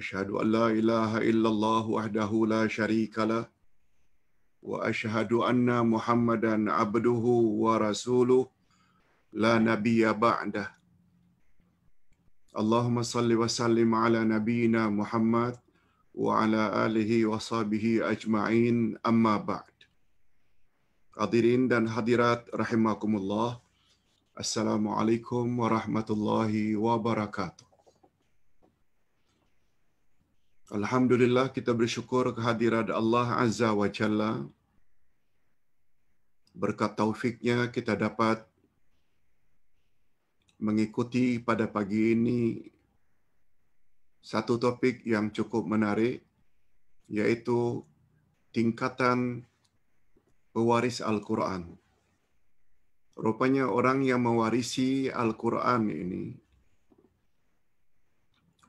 أشهد أن لا إله إلا الله وحده لا شريك له وأشهد أن محمدا عبده ورسوله لا نبي بعده اللهم صل وسلم على نبينا محمد وعلى آله وصحبه أجمعين أما بعد Hadirin dan hadirat rahimakumullah. Assalamualaikum warahmatullahi wabarakatuh. Alhamdulillah kita bersyukur kehadiran Allah Azza wa Jalla. Berkat taufiknya kita dapat mengikuti pada pagi ini satu topik yang cukup menarik yaitu tingkatan pewaris Al-Quran. Rupanya orang yang mewarisi Al-Quran ini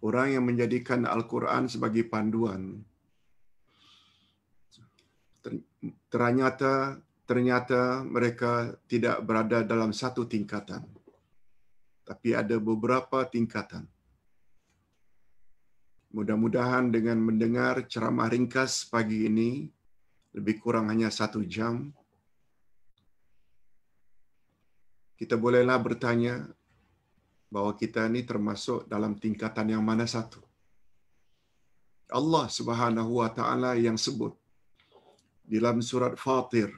orang yang menjadikan Al-Quran sebagai panduan. Ternyata ternyata mereka tidak berada dalam satu tingkatan. Tapi ada beberapa tingkatan. Mudah-mudahan dengan mendengar ceramah ringkas pagi ini, lebih kurang hanya satu jam, kita bolehlah bertanya bahawa kita ni termasuk dalam tingkatan yang mana satu. Allah Subhanahu wa taala yang sebut dalam surat Fatir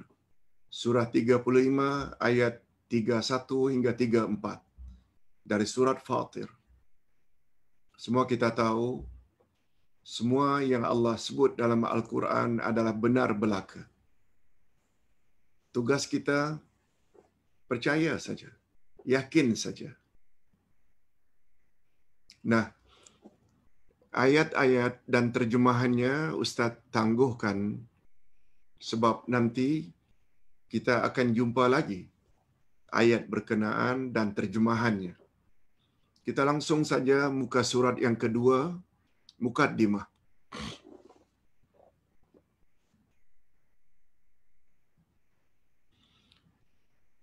surah 35 ayat 31 hingga 34 dari surat Fatir. Semua kita tahu semua yang Allah sebut dalam Al-Quran adalah benar belaka. Tugas kita percaya saja, yakin saja Nah, ayat-ayat dan terjemahannya Ustaz tangguhkan sebab nanti kita akan jumpa lagi ayat berkenaan dan terjemahannya. Kita langsung saja muka surat yang kedua, Mukaddimah.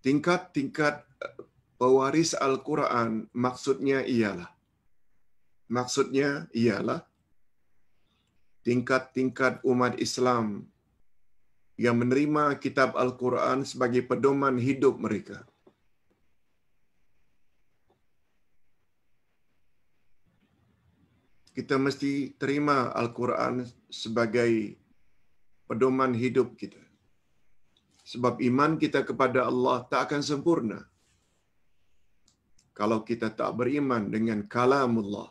Tingkat-tingkat pewaris Al-Quran maksudnya ialah maksudnya ialah tingkat-tingkat umat Islam yang menerima kitab Al-Quran sebagai pedoman hidup mereka. Kita mesti terima Al-Quran sebagai pedoman hidup kita. Sebab iman kita kepada Allah tak akan sempurna kalau kita tak beriman dengan kalamullah.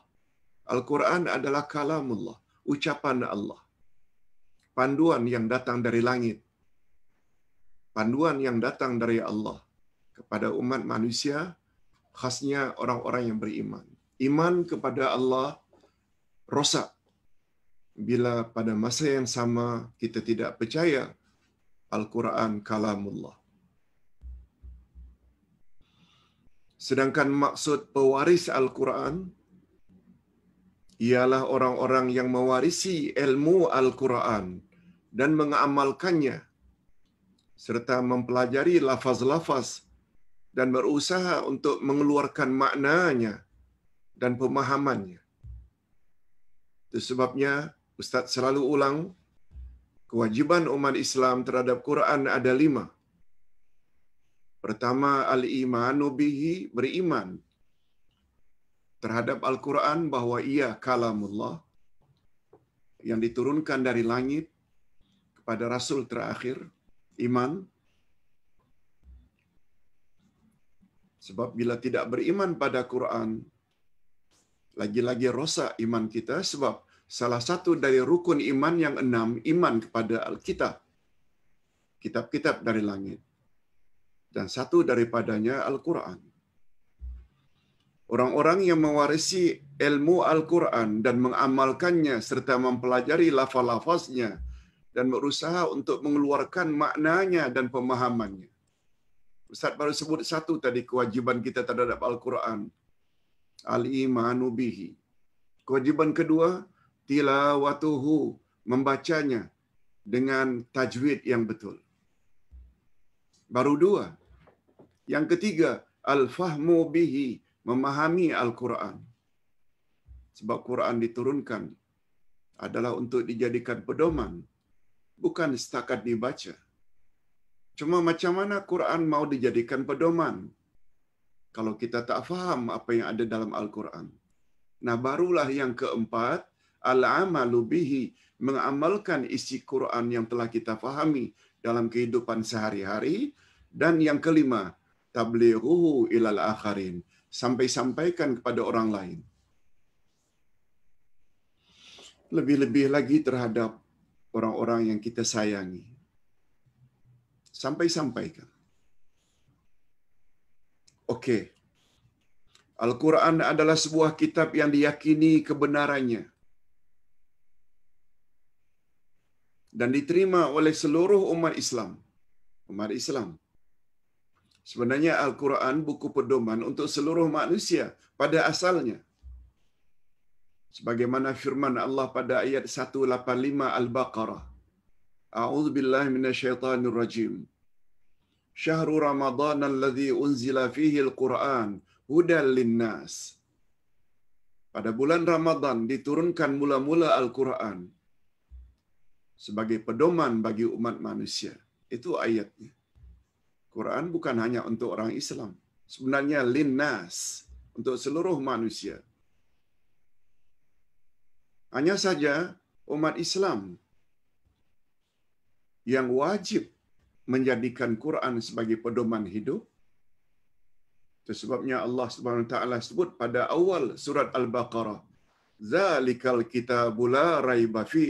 Al-Quran adalah kalamullah, ucapan Allah. Panduan yang datang dari langit. Panduan yang datang dari Allah kepada umat manusia, khasnya orang-orang yang beriman. Iman kepada Allah rosak bila pada masa yang sama kita tidak percaya Al-Quran kalamullah. Sedangkan maksud pewaris Al-Quran ialah orang-orang yang mewarisi ilmu Al-Quran dan mengamalkannya, serta mempelajari lafaz-lafaz dan berusaha untuk mengeluarkan maknanya dan pemahamannya. Itu sebabnya Ustaz selalu ulang, kewajiban umat Islam terhadap Quran ada lima. Pertama, al-imanu bihi, beriman terhadap Al-Quran bahwa ia kalamullah yang diturunkan dari langit kepada Rasul terakhir, iman. Sebab bila tidak beriman pada Quran, lagi-lagi rosak iman kita sebab salah satu dari rukun iman yang enam, iman kepada Alkitab. Kitab-kitab dari langit. Dan satu daripadanya Al-Quran. Orang-orang yang mewarisi ilmu Al-Quran dan mengamalkannya serta mempelajari lafaz-lafaznya dan berusaha untuk mengeluarkan maknanya dan pemahamannya. Ustaz baru sebut satu tadi kewajiban kita terhadap Al-Quran. Al-imanu bihi. Kewajiban kedua, tilawatuhu, membacanya dengan tajwid yang betul. Baru dua. Yang ketiga, al-fahmu bihi, memahami Al-Quran. Sebab Quran diturunkan adalah untuk dijadikan pedoman, bukan setakat dibaca. Cuma macam mana Quran mau dijadikan pedoman? Kalau kita tak faham apa yang ada dalam Al-Quran. Nah barulah yang keempat, Al-amalu mengamalkan isi Quran yang telah kita fahami dalam kehidupan sehari-hari. Dan yang kelima, tablighuhu ilal akharin, sampai-sampaikan kepada orang lain. Lebih-lebih lagi terhadap orang-orang yang kita sayangi. Sampai-sampaikan. Oke. Al-Quran adalah sebuah kitab yang diyakini kebenarannya. Dan diterima oleh seluruh umat Islam. Umat Islam Sebenarnya Al-Quran buku pedoman untuk seluruh manusia pada asalnya. Sebagaimana firman Allah pada ayat 185 Al-Baqarah. A'udzu billahi minasyaitonir rajim. Syahrul Ramadan alladzi unzila fihi al-Qur'an hudal linnas. Pada bulan Ramadhan diturunkan mula-mula Al-Qur'an sebagai pedoman bagi umat manusia. Itu ayatnya. Quran bukan hanya untuk orang Islam. Sebenarnya linnas untuk seluruh manusia. Hanya saja umat Islam yang wajib menjadikan Quran sebagai pedoman hidup. Itu sebabnya Allah Subhanahu taala sebut pada awal surat Al-Baqarah, "Zalikal kitabula raiba fi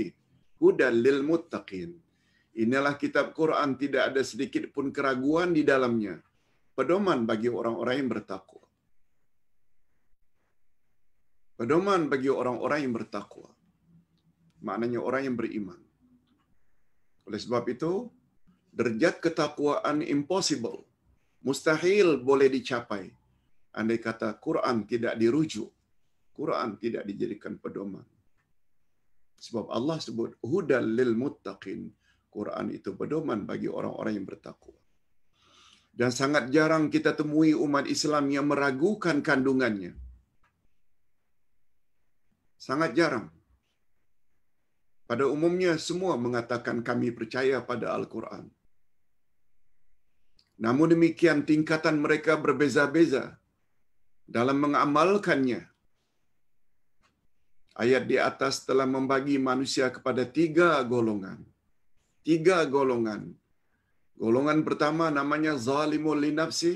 hudal lil muttaqin." Inilah kitab Quran tidak ada sedikit pun keraguan di dalamnya. Pedoman bagi orang-orang yang bertakwa. Pedoman bagi orang-orang yang bertakwa. Maknanya orang yang beriman. Oleh sebab itu, derajat ketakwaan impossible. Mustahil boleh dicapai. Andai kata Quran tidak dirujuk. Quran tidak dijadikan pedoman. Sebab Allah sebut, Hudal lil muttaqin. Quran itu pedoman bagi orang-orang yang bertakwa. Dan sangat jarang kita temui umat Islam yang meragukan kandungannya. Sangat jarang. Pada umumnya semua mengatakan kami percaya pada Al-Quran. Namun demikian tingkatan mereka berbeza-beza dalam mengamalkannya. Ayat di atas telah membagi manusia kepada tiga golongan tiga golongan. Golongan pertama namanya zalimul linafsi,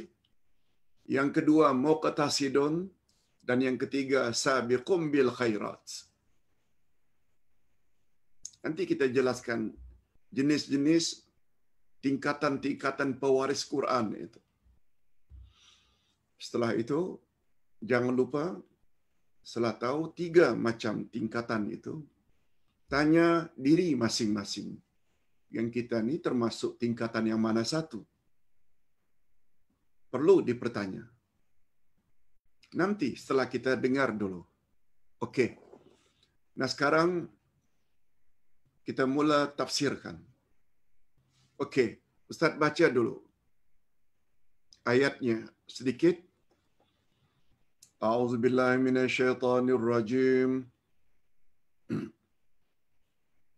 yang kedua muqtasidun dan yang ketiga sabiqum bil khairat. Nanti kita jelaskan jenis-jenis tingkatan-tingkatan pewaris Quran itu. Setelah itu, jangan lupa setelah tahu tiga macam tingkatan itu, tanya diri masing-masing yang kita ni termasuk tingkatan yang mana satu? Perlu dipertanya. Nanti setelah kita dengar dulu. Okey. Nah sekarang kita mula tafsirkan. Okey, Ustaz baca dulu ayatnya sedikit. A'udzubillahiminasyaitanirrajim. rajim.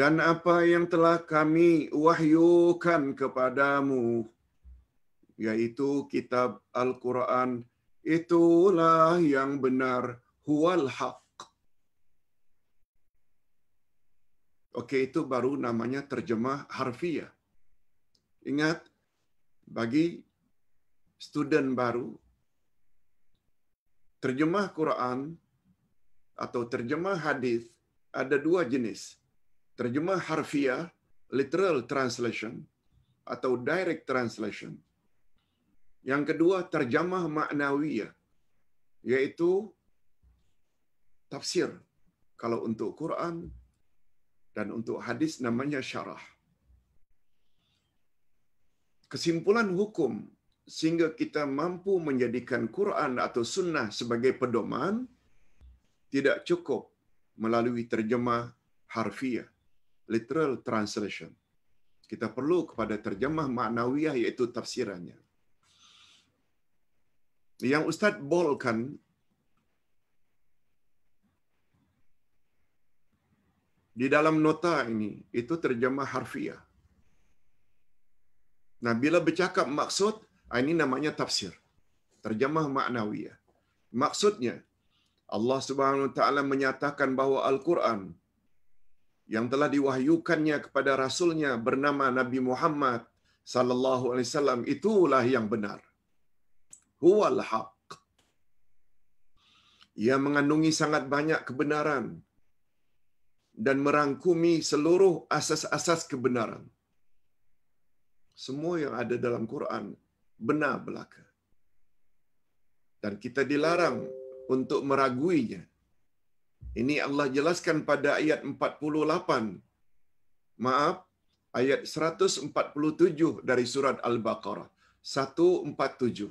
dan apa yang telah kami wahyukan kepadamu, yaitu kitab Al-Quran, itulah yang benar, huwal haq. Oke, itu baru namanya terjemah harfiah. Ingat, bagi student baru, terjemah Quran atau terjemah hadis ada dua jenis – terjemah harfiah, literal translation atau direct translation. Yang kedua, terjemah maknawiyah, yaitu tafsir. Kalau untuk Quran dan untuk hadis namanya syarah. Kesimpulan hukum sehingga kita mampu menjadikan Quran atau sunnah sebagai pedoman tidak cukup melalui terjemah harfiah literal translation. Kita perlu kepada terjemah maknawiyah iaitu tafsirannya. Yang Ustaz bolkan di dalam nota ini itu terjemah harfiah. Nah, bila bercakap maksud, ah, ini namanya tafsir. Terjemah maknawiyah Maksudnya Allah Subhanahu Wa Taala menyatakan bahwa Al-Quran yang telah diwahyukannya kepada rasulnya bernama Nabi Muhammad sallallahu alaihi wasallam itulah yang benar. Huwal haq. Ia mengandungi sangat banyak kebenaran dan merangkumi seluruh asas-asas kebenaran. Semua yang ada dalam Quran benar belaka. Dan kita dilarang untuk meraguinya. Ini Allah jelaskan pada ayat 48. Maaf, ayat 147 dari surat Al-Baqarah. 147.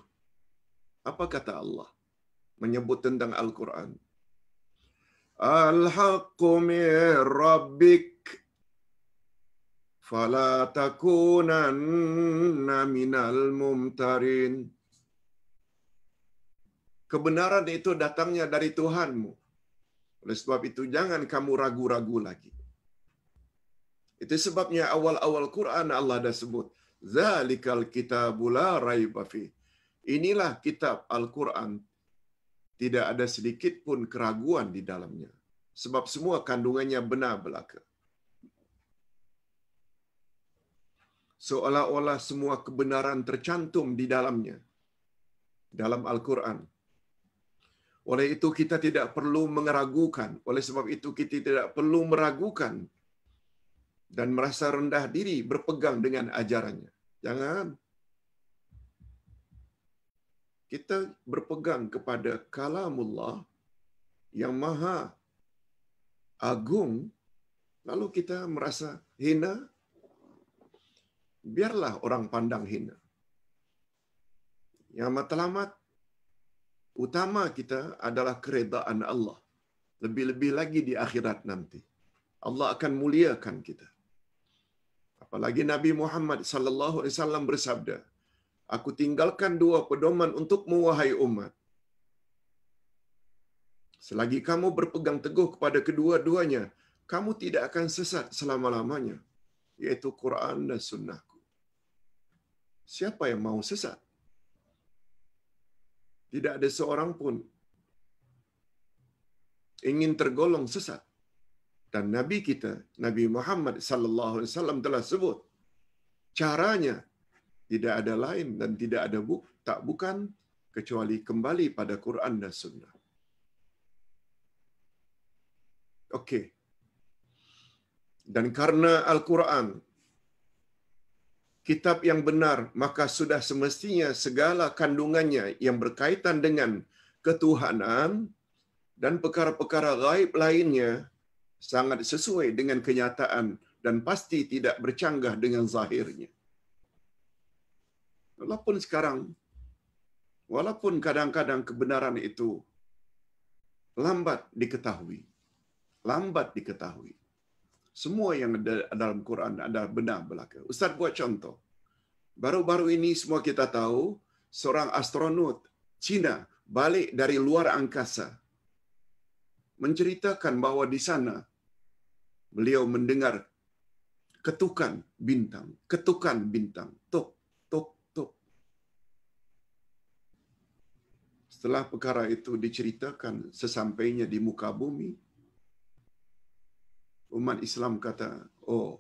Apa kata Allah menyebut tentang Al-Quran? Al-haqqu min rabbik fala takunanna minal mumtarin. Kebenaran itu datangnya dari Tuhanmu. Oleh sebab itu jangan kamu ragu-ragu lagi. Itu sebabnya awal-awal Quran Allah dah sebut zalikal kitab la raiba fi. Inilah kitab Al-Quran tidak ada sedikit pun keraguan di dalamnya sebab semua kandungannya benar belaka. Seolah-olah semua kebenaran tercantum di dalamnya. Dalam Al-Quran. Oleh itu kita tidak perlu mengeragukan. Oleh sebab itu kita tidak perlu meragukan dan merasa rendah diri berpegang dengan ajarannya. Jangan. Kita berpegang kepada kalamullah yang maha agung, lalu kita merasa hina, biarlah orang pandang hina. Yang matlamat utama kita adalah keredaan Allah. Lebih-lebih lagi di akhirat nanti. Allah akan muliakan kita. Apalagi Nabi Muhammad sallallahu alaihi wasallam bersabda, "Aku tinggalkan dua pedoman untuk wahai umat. Selagi kamu berpegang teguh kepada kedua-duanya, kamu tidak akan sesat selama-lamanya, yaitu Quran dan sunnahku." Siapa yang mau sesat? tidak ada seorang pun ingin tergolong sesat dan nabi kita nabi Muhammad sallallahu alaihi wasallam telah sebut caranya tidak ada lain dan tidak ada buk tak bukan kecuali kembali pada Quran dan sunnah Okey dan karena al-Quran kitab yang benar, maka sudah semestinya segala kandungannya yang berkaitan dengan ketuhanan dan perkara-perkara gaib lainnya sangat sesuai dengan kenyataan dan pasti tidak bercanggah dengan zahirnya. Walaupun sekarang, walaupun kadang-kadang kebenaran itu lambat diketahui, lambat diketahui. semua yang ada dalam Quran ada benar belaka. Ustaz buat contoh. Baru-baru ini semua kita tahu seorang astronot Cina balik dari luar angkasa menceritakan bahawa di sana beliau mendengar ketukan bintang, ketukan bintang, tok, tok, tok. Setelah perkara itu diceritakan sesampainya di muka bumi, umat Islam kata, oh,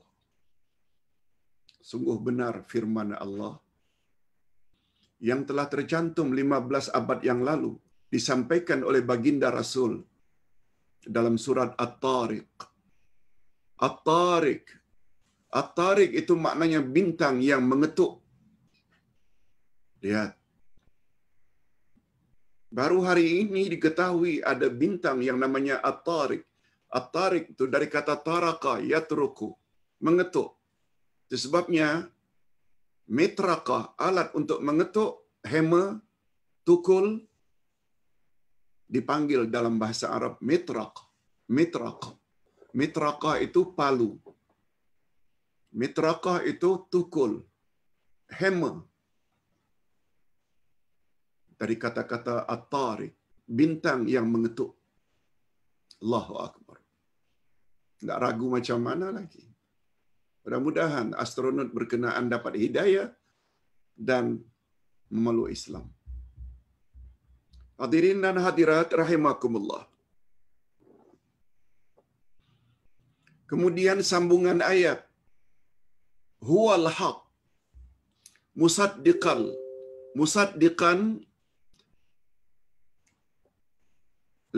sungguh benar firman Allah yang telah tercantum 15 abad yang lalu disampaikan oleh baginda Rasul dalam surat At-Tariq. At-Tariq. At-Tariq itu maknanya bintang yang mengetuk. Lihat. Baru hari ini diketahui ada bintang yang namanya At-Tariq. At-tariq itu dari kata taraka yatruku, mengetuk. Sebabnya mitraka alat untuk mengetuk hammer tukul dipanggil dalam bahasa Arab mitraq. Mitraq. Mitraqah itu palu. Mitraqah itu tukul. Hammer. Dari kata-kata at-tari. Bintang yang mengetuk. Allahu Akbar. Tidak ragu macam mana lagi. Mudah-mudahan astronot berkenaan dapat hidayah dan memeluk Islam. Hadirin dan hadirat rahimakumullah. Kemudian sambungan ayat. Huwal haq. Musaddiqal. Musaddiqan.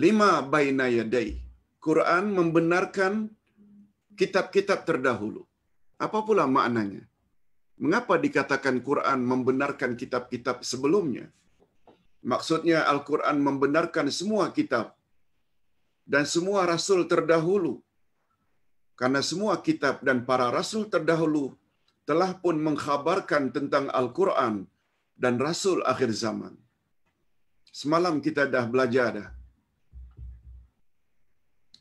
Lima bayna yadaih. Quran membenarkan kitab-kitab terdahulu. Apa pula maknanya? Mengapa dikatakan Quran membenarkan kitab-kitab sebelumnya? Maksudnya Al-Quran membenarkan semua kitab dan semua rasul terdahulu. Karena semua kitab dan para rasul terdahulu telah pun mengkhabarkan tentang Al-Quran dan rasul akhir zaman. Semalam kita dah belajar dah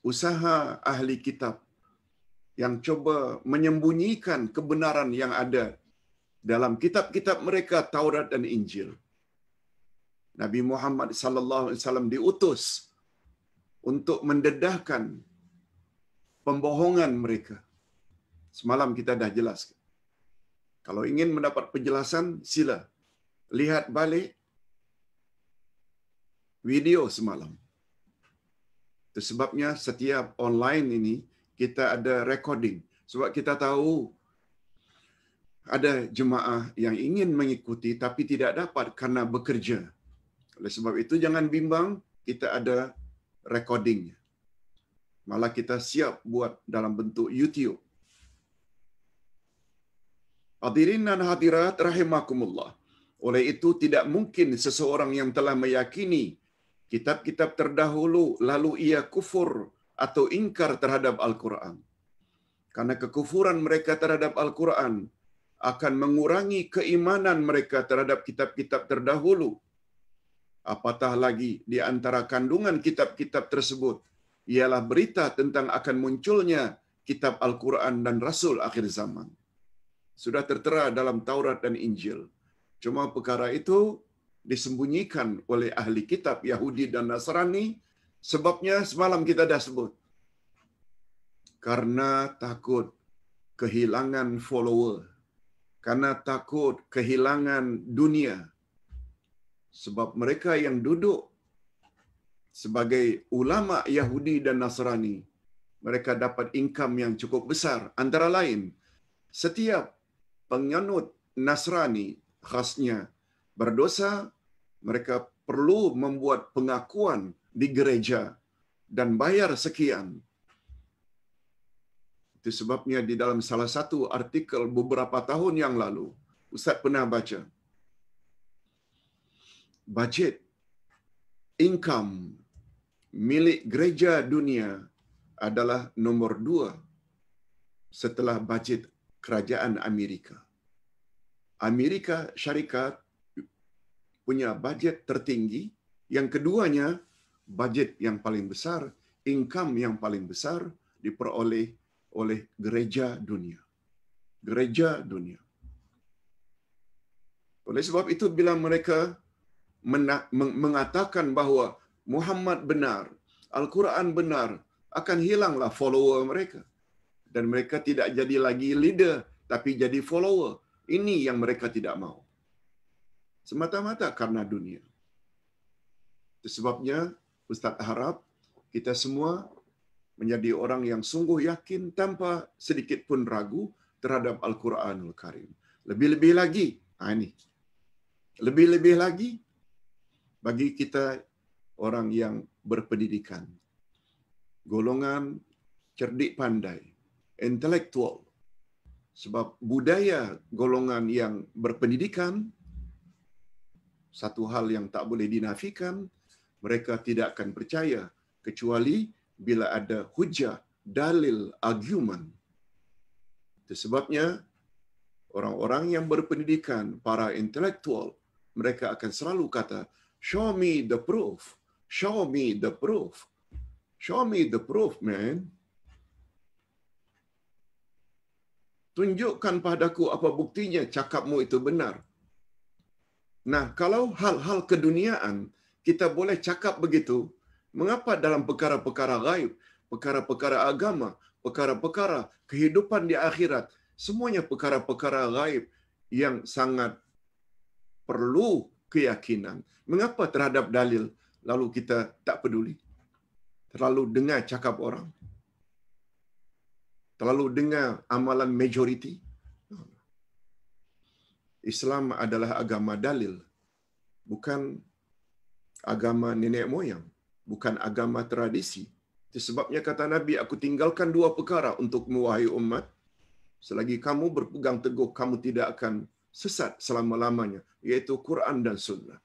usaha ahli kitab yang coba menyembunyikan kebenaran yang ada dalam kitab-kitab mereka Taurat dan Injil. Nabi Muhammad sallallahu alaihi wasallam diutus untuk mendedahkan pembohongan mereka. Semalam kita dah jelaskan. Kalau ingin mendapat penjelasan, sila lihat balik video semalam. Sebabnya setiap online ini kita ada recording. Sebab kita tahu ada jemaah yang ingin mengikuti tapi tidak dapat karena bekerja. Oleh sebab itu jangan bimbang, kita ada recordingnya. Malah kita siap buat dalam bentuk YouTube. Hadirin dan hadirat rahimakumullah. Oleh itu tidak mungkin seseorang yang telah meyakini kitab-kitab terdahulu lalu ia kufur atau ingkar terhadap Al-Quran. Karena kekufuran mereka terhadap Al-Quran akan mengurangi keimanan mereka terhadap kitab-kitab terdahulu. Apatah lagi di antara kandungan kitab-kitab tersebut ialah berita tentang akan munculnya kitab Al-Quran dan Rasul akhir zaman. Sudah tertera dalam Taurat dan Injil. Cuma perkara itu disembunyikan oleh ahli kitab Yahudi dan Nasrani sebabnya semalam kita dah sebut karena takut kehilangan follower karena takut kehilangan dunia sebab mereka yang duduk sebagai ulama Yahudi dan Nasrani mereka dapat income yang cukup besar antara lain setiap penganut Nasrani khasnya berdosa, mereka perlu membuat pengakuan di gereja dan bayar sekian. Itu sebabnya di dalam salah satu artikel beberapa tahun yang lalu, Ustaz pernah baca. Budget, income milik gereja dunia adalah nomor dua setelah budget kerajaan Amerika. Amerika Syarikat punya budget tertinggi, yang keduanya budget yang paling besar, income yang paling besar diperoleh oleh gereja dunia. Gereja dunia. Oleh sebab itu bila mereka mengatakan bahawa Muhammad benar, Al-Quran benar, akan hilanglah follower mereka. Dan mereka tidak jadi lagi leader, tapi jadi follower. Ini yang mereka tidak mahu semata-mata karena dunia. Sebabnya Ustaz harap kita semua menjadi orang yang sungguh yakin tanpa sedikit pun ragu terhadap Al-Quranul Karim. Lebih-lebih lagi, ah ini. Lebih-lebih lagi bagi kita orang yang berpendidikan. Golongan cerdik pandai, intelektual. Sebab budaya golongan yang berpendidikan satu hal yang tak boleh dinafikan, mereka tidak akan percaya kecuali bila ada hujah, dalil, argumen. Sebabnya, orang-orang yang berpendidikan, para intelektual, mereka akan selalu kata, show me the proof, show me the proof, show me the proof, man. Tunjukkan padaku apa buktinya cakapmu itu benar. Nah, kalau hal-hal keduniaan kita boleh cakap begitu, mengapa dalam perkara-perkara gaib, perkara-perkara agama, perkara-perkara kehidupan di akhirat, semuanya perkara-perkara gaib yang sangat perlu keyakinan. Mengapa terhadap dalil lalu kita tak peduli? Terlalu dengar cakap orang. Terlalu dengar amalan majoriti. Islam adalah agama dalil, bukan agama nenek moyang, bukan agama tradisi. Itu Sebabnya kata Nabi, aku tinggalkan dua perkara untuk mewahai umat. Selagi kamu berpegang teguh, kamu tidak akan sesat selama-lamanya, yaitu Quran dan Sunnah.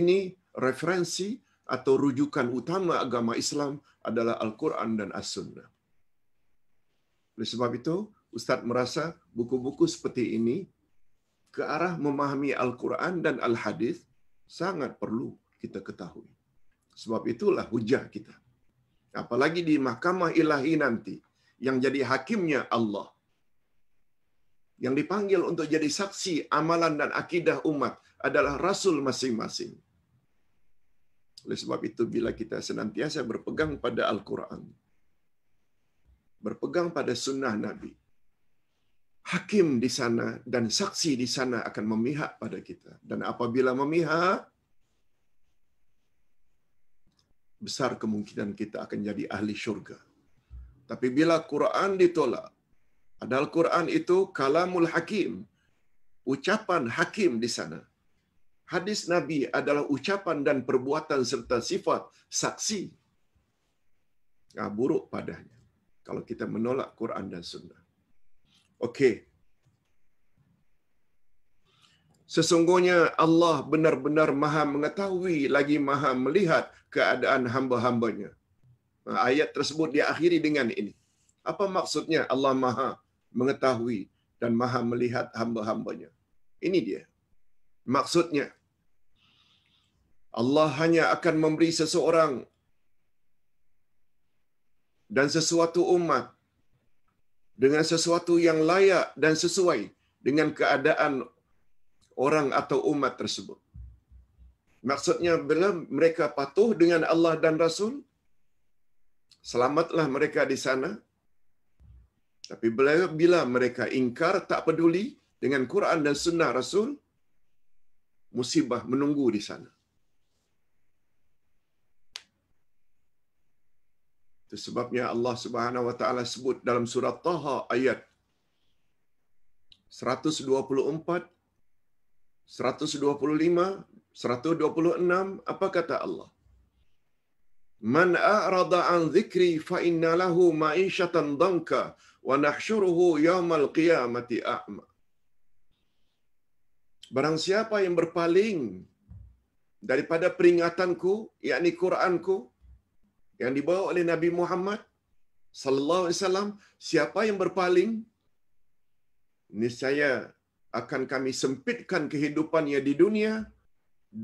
Ini referensi atau rujukan utama agama Islam adalah Al-Quran dan As-Sunnah. Oleh sebab itu, Ustaz merasa buku-buku seperti ini ke arah memahami Al-Quran dan Al-Hadis sangat perlu kita ketahui. Sebab itulah hujah kita. Apalagi di mahkamah ilahi nanti yang jadi hakimnya Allah. Yang dipanggil untuk jadi saksi amalan dan akidah umat adalah Rasul masing-masing. Oleh sebab itu bila kita senantiasa berpegang pada Al-Quran, berpegang pada sunnah Nabi, hakim di sana dan saksi di sana akan memihak pada kita. Dan apabila memihak, besar kemungkinan kita akan jadi ahli syurga. Tapi bila Quran ditolak, padahal Quran itu kalamul hakim, ucapan hakim di sana. Hadis Nabi adalah ucapan dan perbuatan serta sifat saksi. Nah, buruk padanya kalau kita menolak Quran dan Sunnah. Okey. Sesungguhnya Allah benar-benar maha mengetahui lagi maha melihat keadaan hamba-hambanya. Ha, ayat tersebut diakhiri dengan ini. Apa maksudnya Allah maha mengetahui dan maha melihat hamba-hambanya? Ini dia. Maksudnya, Allah hanya akan memberi seseorang dan sesuatu umat dengan sesuatu yang layak dan sesuai dengan keadaan orang atau umat tersebut. Maksudnya bila mereka patuh dengan Allah dan Rasul, selamatlah mereka di sana. Tapi bila mereka ingkar, tak peduli dengan Quran dan Sunnah Rasul, musibah menunggu di sana. Itu Sebabnya Allah Subhanahu wa taala sebut dalam surah Taha ayat 124 125 126 apa kata Allah Man a'rada an dhikri fa inna lahu ma'ishatan danka wa nahshuruhu yawmal qiyamati a'ma Barang siapa yang berpaling daripada peringatanku yakni Quranku yang dibawa oleh Nabi Muhammad sallallahu alaihi wasallam siapa yang berpaling niscaya akan kami sempitkan kehidupannya di dunia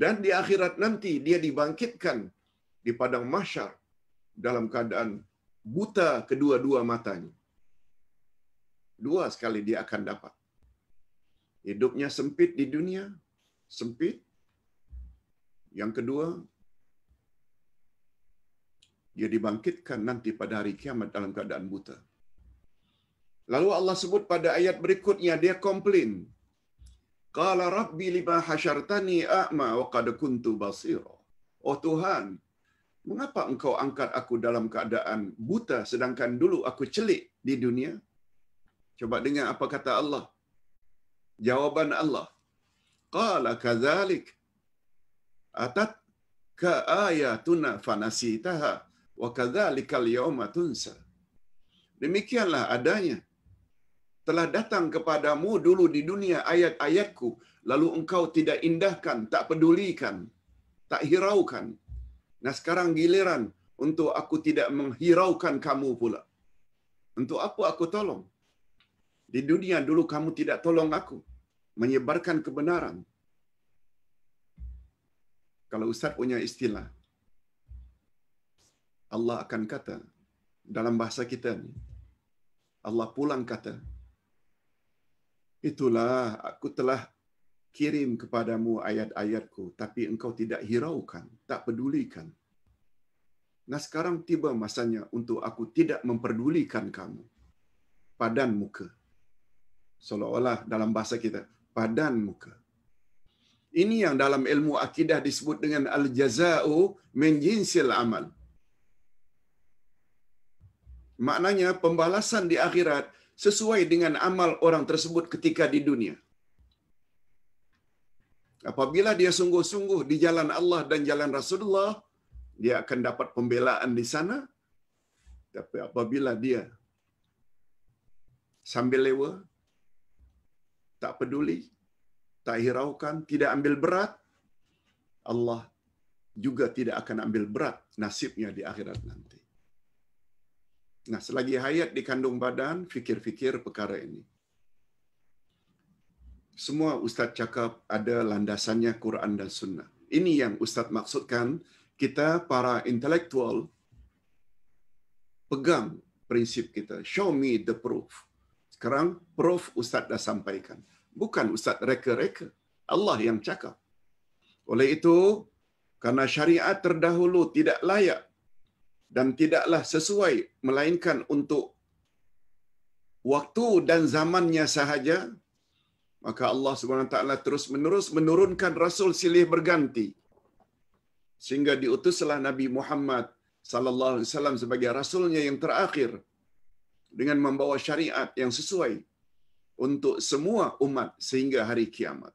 dan di akhirat nanti dia dibangkitkan di padang mahsyar dalam keadaan buta kedua-dua matanya dua sekali dia akan dapat hidupnya sempit di dunia sempit yang kedua dia dibangkitkan nanti pada hari kiamat dalam keadaan buta. Lalu Allah sebut pada ayat berikutnya dia komplain. Qala rabbi lima hasyartani a'ma wa qad kuntu basira. Oh Tuhan, mengapa engkau angkat aku dalam keadaan buta sedangkan dulu aku celik di dunia? Coba dengar apa kata Allah. Jawaban Allah. Qala kadzalik atat ka ayatuna fanasitaha wa kadzalikal yauma tunsa demikianlah adanya telah datang kepadamu dulu di dunia ayat-ayatku lalu engkau tidak indahkan tak pedulikan tak hiraukan nah sekarang giliran untuk aku tidak menghiraukan kamu pula untuk apa aku tolong di dunia dulu kamu tidak tolong aku menyebarkan kebenaran kalau ustaz punya istilah Allah akan kata dalam bahasa kita ni Allah pulang kata itulah aku telah kirim kepadamu ayat-ayatku tapi engkau tidak hiraukan tak pedulikan nah sekarang tiba masanya untuk aku tidak memperdulikan kamu padan muka seolah-olah dalam bahasa kita padan muka ini yang dalam ilmu akidah disebut dengan al-jaza'u min jinsil amal maknanya pembalasan di akhirat sesuai dengan amal orang tersebut ketika di dunia. Apabila dia sungguh-sungguh di jalan Allah dan jalan Rasulullah, dia akan dapat pembelaan di sana. Tapi apabila dia sambil lewa, tak peduli, tak hiraukan, tidak ambil berat, Allah juga tidak akan ambil berat nasibnya di akhirat nanti. Nah, selagi hayat di kandung badan, fikir-fikir perkara ini. Semua ustaz cakap ada landasannya Quran dan sunnah. Ini yang ustaz maksudkan kita para intelektual pegang prinsip kita. Show me the proof. Sekarang proof ustaz dah sampaikan. Bukan ustaz reka-reka. Allah yang cakap. Oleh itu, karena syariat terdahulu tidak layak dan tidaklah sesuai melainkan untuk waktu dan zamannya sahaja maka Allah Subhanahu taala terus menerus menurunkan rasul silih berganti sehingga diutuslah Nabi Muhammad sallallahu alaihi wasallam sebagai rasulnya yang terakhir dengan membawa syariat yang sesuai untuk semua umat sehingga hari kiamat.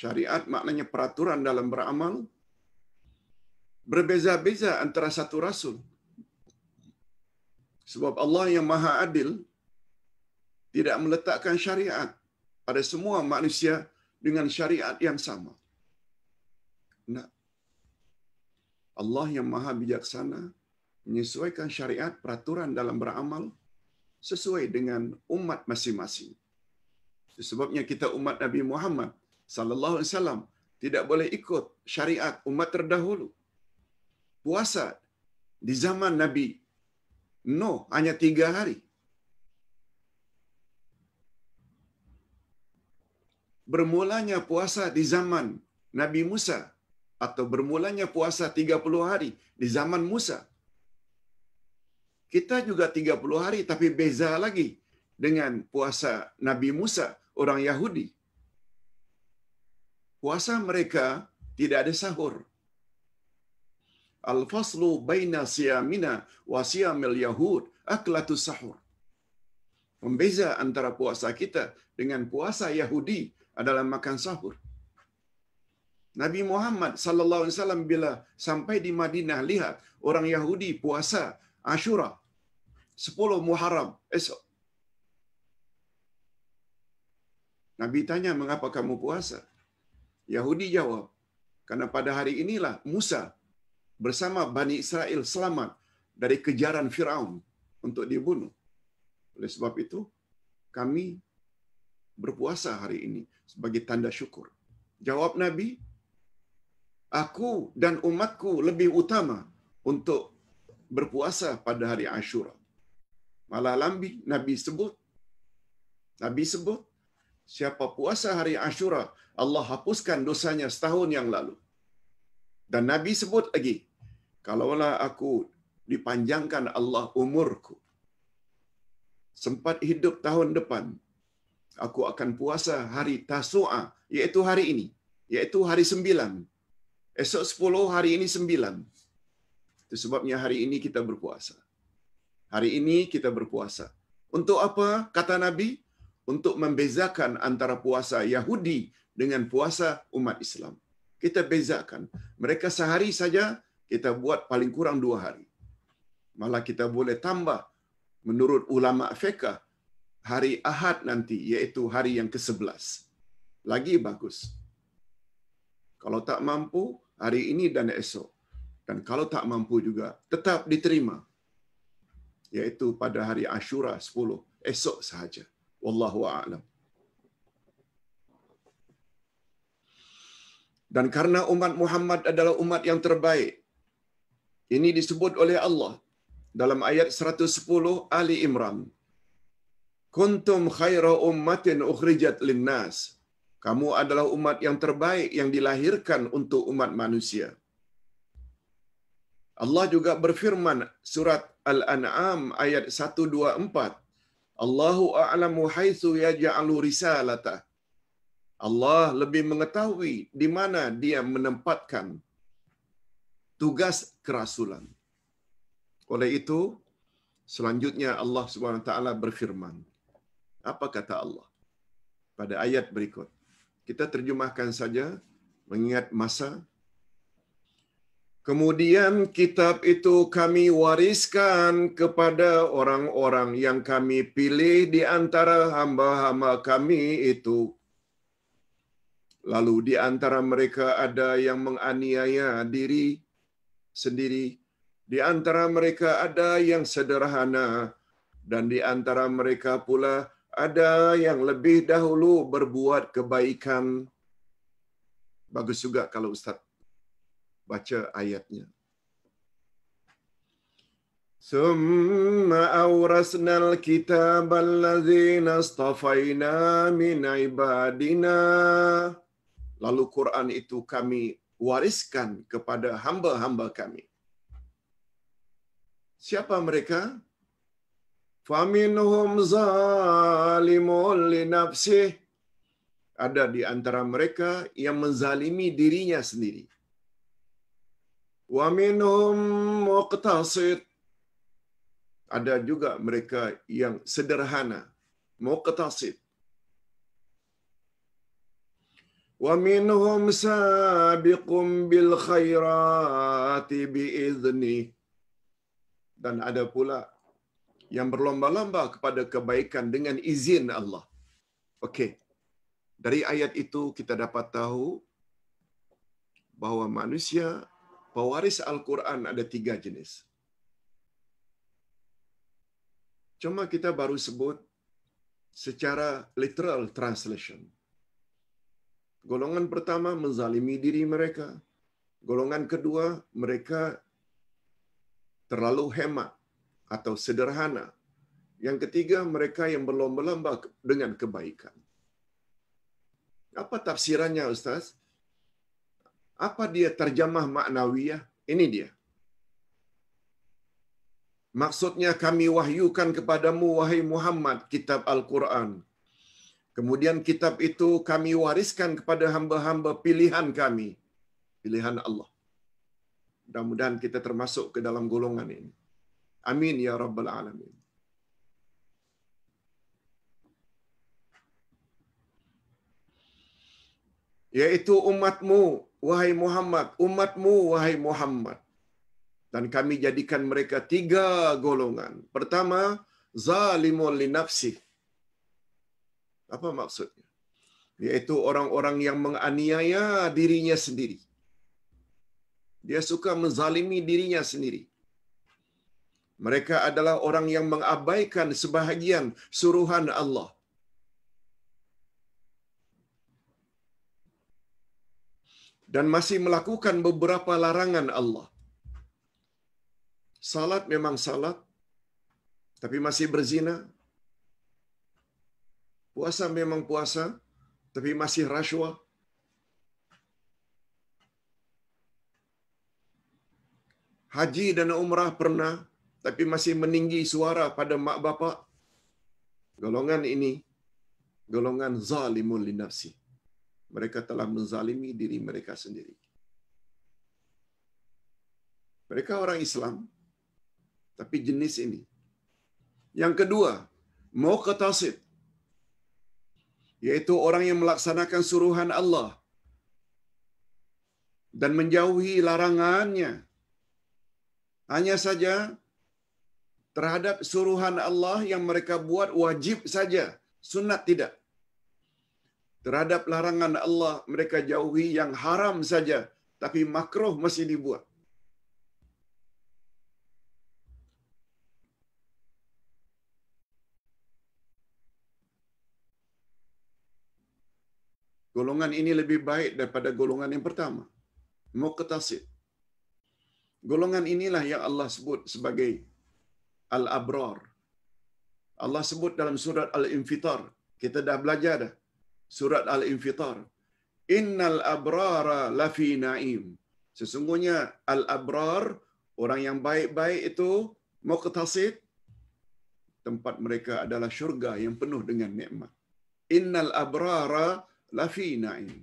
Syariat maknanya peraturan dalam beramal, berbeza-beza antara satu rasul. Sebab Allah yang maha adil tidak meletakkan syariat pada semua manusia dengan syariat yang sama. Nah, Allah yang maha bijaksana menyesuaikan syariat peraturan dalam beramal sesuai dengan umat masing-masing. Sebabnya kita umat Nabi Muhammad sallallahu alaihi wasallam tidak boleh ikut syariat umat terdahulu puasa di zaman Nabi Nuh hanya tiga hari. Bermulanya puasa di zaman Nabi Musa atau bermulanya puasa 30 hari di zaman Musa. Kita juga 30 hari tapi beza lagi dengan puasa Nabi Musa orang Yahudi. Puasa mereka tidak ada sahur al-faslu baina siyamina wa siyamil yahud aklatu sahur. Pembeza antara puasa kita dengan puasa Yahudi adalah makan sahur. Nabi Muhammad sallallahu alaihi wasallam bila sampai di Madinah lihat orang Yahudi puasa Ashura 10 Muharram esok. Nabi tanya mengapa kamu puasa? Yahudi jawab, karena pada hari inilah Musa bersama Bani Israel selamat dari kejaran Firaun untuk dibunuh. Oleh sebab itu, kami berpuasa hari ini sebagai tanda syukur. Jawab Nabi, aku dan umatku lebih utama untuk berpuasa pada hari Ashura. Malah lambi Nabi sebut, Nabi sebut, siapa puasa hari Ashura, Allah hapuskan dosanya setahun yang lalu. Dan Nabi sebut lagi, kalaulah aku dipanjangkan Allah umurku, sempat hidup tahun depan, aku akan puasa hari Tasu'a, iaitu hari ini, iaitu hari sembilan. Esok sepuluh, hari ini sembilan. Itu sebabnya hari ini kita berpuasa. Hari ini kita berpuasa. Untuk apa? Kata Nabi, untuk membezakan antara puasa Yahudi dengan puasa umat Islam kita bezakan. Mereka sehari saja kita buat paling kurang dua hari. Malah kita boleh tambah menurut ulama fiqh hari Ahad nanti iaitu hari yang ke-11. Lagi bagus. Kalau tak mampu hari ini dan esok. Dan kalau tak mampu juga tetap diterima. Iaitu pada hari Ashura 10 esok sahaja. Wallahu a'lam. Dan karena umat Muhammad adalah umat yang terbaik. Ini disebut oleh Allah dalam ayat 110 Ali Imran. Kuntum khaira ummatin ukhrijat linnas. Kamu adalah umat yang terbaik yang dilahirkan untuk umat manusia. Allah juga berfirman surat Al-An'am ayat 124. Allahu a'lamu haitsu yaj'alu risalatah. Allah lebih mengetahui di mana dia menempatkan tugas kerasulan. Oleh itu, selanjutnya Allah Swt berfirman. Apa kata Allah? Pada ayat berikut. Kita terjemahkan saja mengingat masa. Kemudian kitab itu kami wariskan kepada orang-orang yang kami pilih di antara hamba-hamba kami itu Lalu di antara mereka ada yang menganiaya diri sendiri, di antara mereka ada yang sederhana, dan di antara mereka pula ada yang lebih dahulu berbuat kebaikan. Bagus juga kalau Ustaz baca ayatnya. ثم أورثنا الكتاب الذين اصطفينا من عبادنا lalu Quran itu kami wariskan kepada hamba-hamba kami. Siapa mereka? Faminhum zalimun li nafsih. Ada di antara mereka yang menzalimi dirinya sendiri. Wa minhum muqtasid. Ada juga mereka yang sederhana, muqtasid. ومنهم سابق بالخيرات بإذنه dan ada pula yang berlomba-lomba kepada kebaikan dengan izin Allah. Okey. Dari ayat itu kita dapat tahu bahawa manusia pewaris Al-Quran ada tiga jenis. Cuma kita baru sebut secara literal translation. Golongan pertama menzalimi diri mereka. Golongan kedua mereka terlalu hemat atau sederhana. Yang ketiga mereka yang berlomba-lomba dengan kebaikan. Apa tafsirannya Ustaz? Apa dia terjemah maknawiyah? Ini dia. Maksudnya kami wahyukan kepadamu wahai Muhammad kitab Al-Quran Kemudian kitab itu kami wariskan kepada hamba-hamba pilihan kami. Pilihan Allah. Mudah-mudahan kita termasuk ke dalam golongan ini. Amin ya Rabbal Alamin. Yaitu umatmu, wahai Muhammad. Umatmu, wahai Muhammad. Dan kami jadikan mereka tiga golongan. Pertama, zalimun linafsih. Apa maksudnya? Iaitu orang-orang yang menganiaya dirinya sendiri. Dia suka menzalimi dirinya sendiri. Mereka adalah orang yang mengabaikan sebahagian suruhan Allah. Dan masih melakukan beberapa larangan Allah. Salat memang salat, tapi masih berzina, Puasa memang puasa, tapi masih rasuah. Haji dan umrah pernah, tapi masih meninggi suara pada mak bapak. Golongan ini, golongan zalimun linafsi. Mereka telah menzalimi diri mereka sendiri. Mereka orang Islam, tapi jenis ini. Yang kedua, mau ketasid yaitu orang yang melaksanakan suruhan Allah dan menjauhi larangannya. Hanya saja terhadap suruhan Allah yang mereka buat wajib saja, sunat tidak. Terhadap larangan Allah mereka jauhi yang haram saja, tapi makruh masih dibuat. Golongan ini lebih baik daripada golongan yang pertama. Muqtasid. Golongan inilah yang Allah sebut sebagai Al-Abrar. Allah sebut dalam surat Al-Infitar. Kita dah belajar dah. Surat Al-Infitar. Innal abrara lafi na'im. Sesungguhnya Al-Abrar, orang yang baik-baik itu, Muqtasid, tempat mereka adalah syurga yang penuh dengan nikmat. Innal abrara Lafina ini.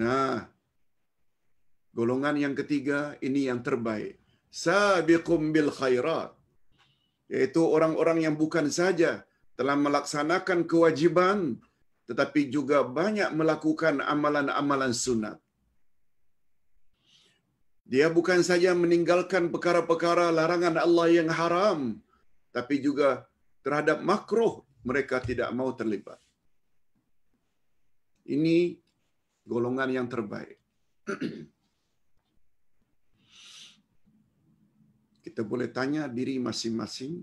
Nah, golongan yang ketiga ini yang terbaik. Sabiqum bil khairat. Yaitu orang-orang yang bukan saja telah melaksanakan kewajiban, tetapi juga banyak melakukan amalan-amalan sunat. Dia bukan saja meninggalkan perkara-perkara larangan Allah yang haram, tapi juga terhadap makruh mereka tidak mau terlibat. Ini golongan yang terbaik. Kita boleh tanya diri masing-masing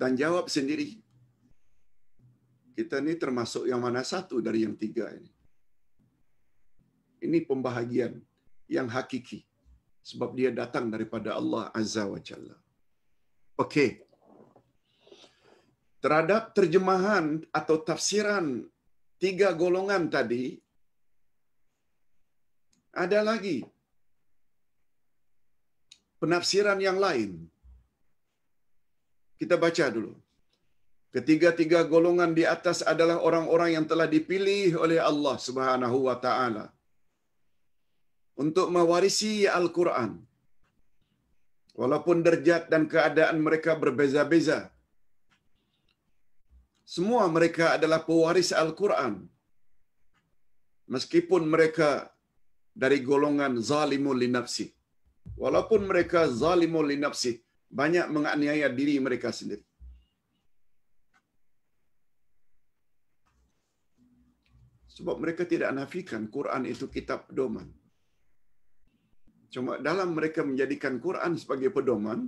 dan jawab sendiri. Kita ini termasuk yang mana satu dari yang tiga ini. Ini pembahagian yang hakiki sebab dia datang daripada Allah Azza wa Jalla. Okey. terhadap terjemahan atau tafsiran tiga golongan tadi, ada lagi penafsiran yang lain. Kita baca dulu. Ketiga-tiga golongan di atas adalah orang-orang yang telah dipilih oleh Allah Subhanahu wa taala untuk mewarisi Al-Qur'an. Walaupun derajat dan keadaan mereka berbeza-beza, semua mereka adalah pewaris Al-Quran. Meskipun mereka dari golongan zalimul linafsi. Walaupun mereka zalimul linafsi, banyak menganiaya diri mereka sendiri. Sebab mereka tidak nafikan Quran itu kitab pedoman. Cuma dalam mereka menjadikan Quran sebagai pedoman,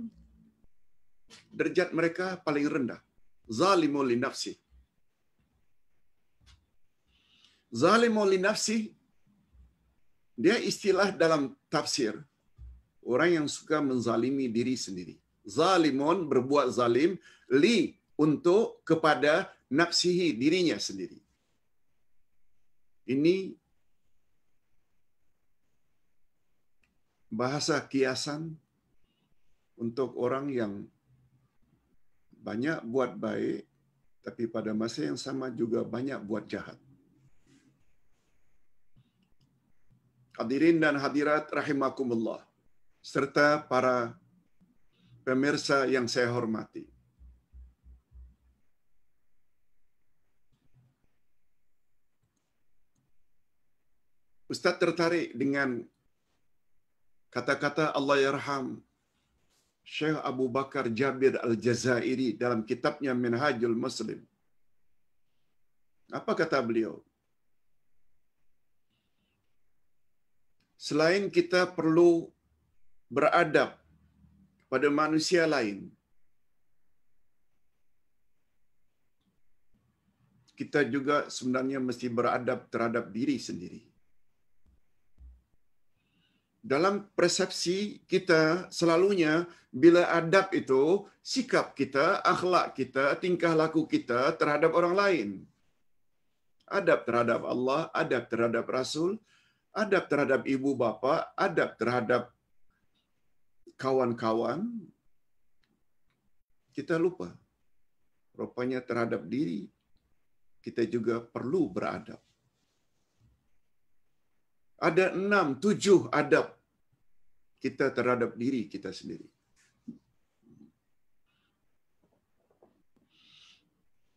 derjat mereka paling rendah. Zalimu li nafsi. Zalimu li nafsi, dia istilah dalam tafsir. Orang yang suka menzalimi diri sendiri. Zalimun berbuat zalim, li untuk kepada nafsihi dirinya sendiri. Ini bahasa kiasan untuk orang yang banyak buat baik, tapi pada masa yang sama juga banyak buat jahat. Hadirin dan hadirat rahimakumullah, serta para pemirsa yang saya hormati. Ustaz tertarik dengan kata-kata Allah Yarham Syekh Abu Bakar Jabir Al-Jazairi dalam kitabnya Minhajul Muslim. Apa kata beliau? Selain kita perlu beradab pada manusia lain, kita juga sebenarnya mesti beradab terhadap diri sendiri dalam persepsi kita selalunya bila adab itu sikap kita, akhlak kita, tingkah laku kita terhadap orang lain. Adab terhadap Allah, adab terhadap Rasul, adab terhadap ibu bapa, adab terhadap kawan-kawan. Kita lupa. Rupanya terhadap diri kita juga perlu beradab ada enam, tujuh adab kita terhadap diri kita sendiri.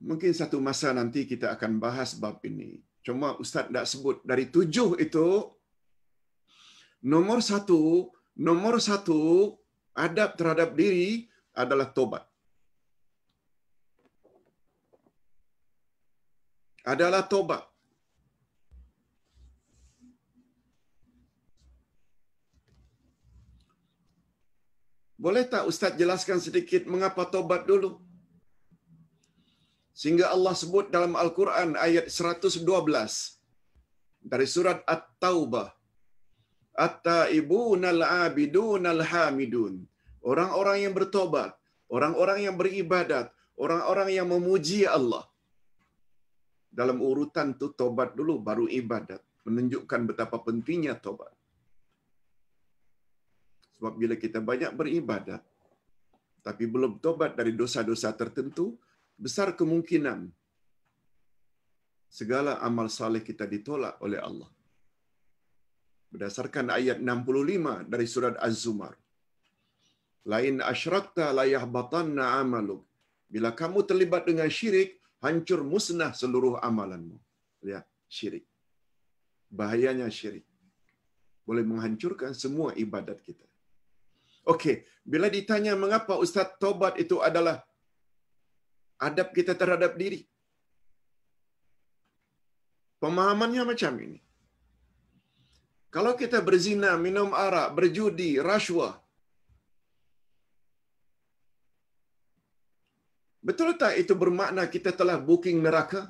Mungkin satu masa nanti kita akan bahas bab ini. Cuma Ustaz tak sebut dari tujuh itu, nomor satu, nomor satu adab terhadap diri adalah tobat. Adalah tobat. Boleh tak Ustaz jelaskan sedikit mengapa tobat dulu? Sehingga Allah sebut dalam Al-Quran ayat 112 dari surat At-Taubah. At-taibun al-abidun al-hamidun. Orang-orang yang bertobat, orang-orang yang beribadat, orang-orang yang memuji Allah. Dalam urutan tu tobat dulu baru ibadat. Menunjukkan betapa pentingnya tobat. Sebab bila kita banyak beribadah, tapi belum tobat dari dosa-dosa tertentu, besar kemungkinan segala amal saleh kita ditolak oleh Allah. Berdasarkan ayat 65 dari surat Az-Zumar. Lain asyrakta layah batanna amaluk. Bila kamu terlibat dengan syirik, hancur musnah seluruh amalanmu. Lihat, ya, syirik. Bahayanya syirik. Boleh menghancurkan semua ibadat kita. Okey, bila ditanya mengapa ustaz tobat itu adalah adab kita terhadap diri. Pemahamannya macam ini. Kalau kita berzina, minum arak, berjudi, rasuah. Betul tak itu bermakna kita telah booking neraka?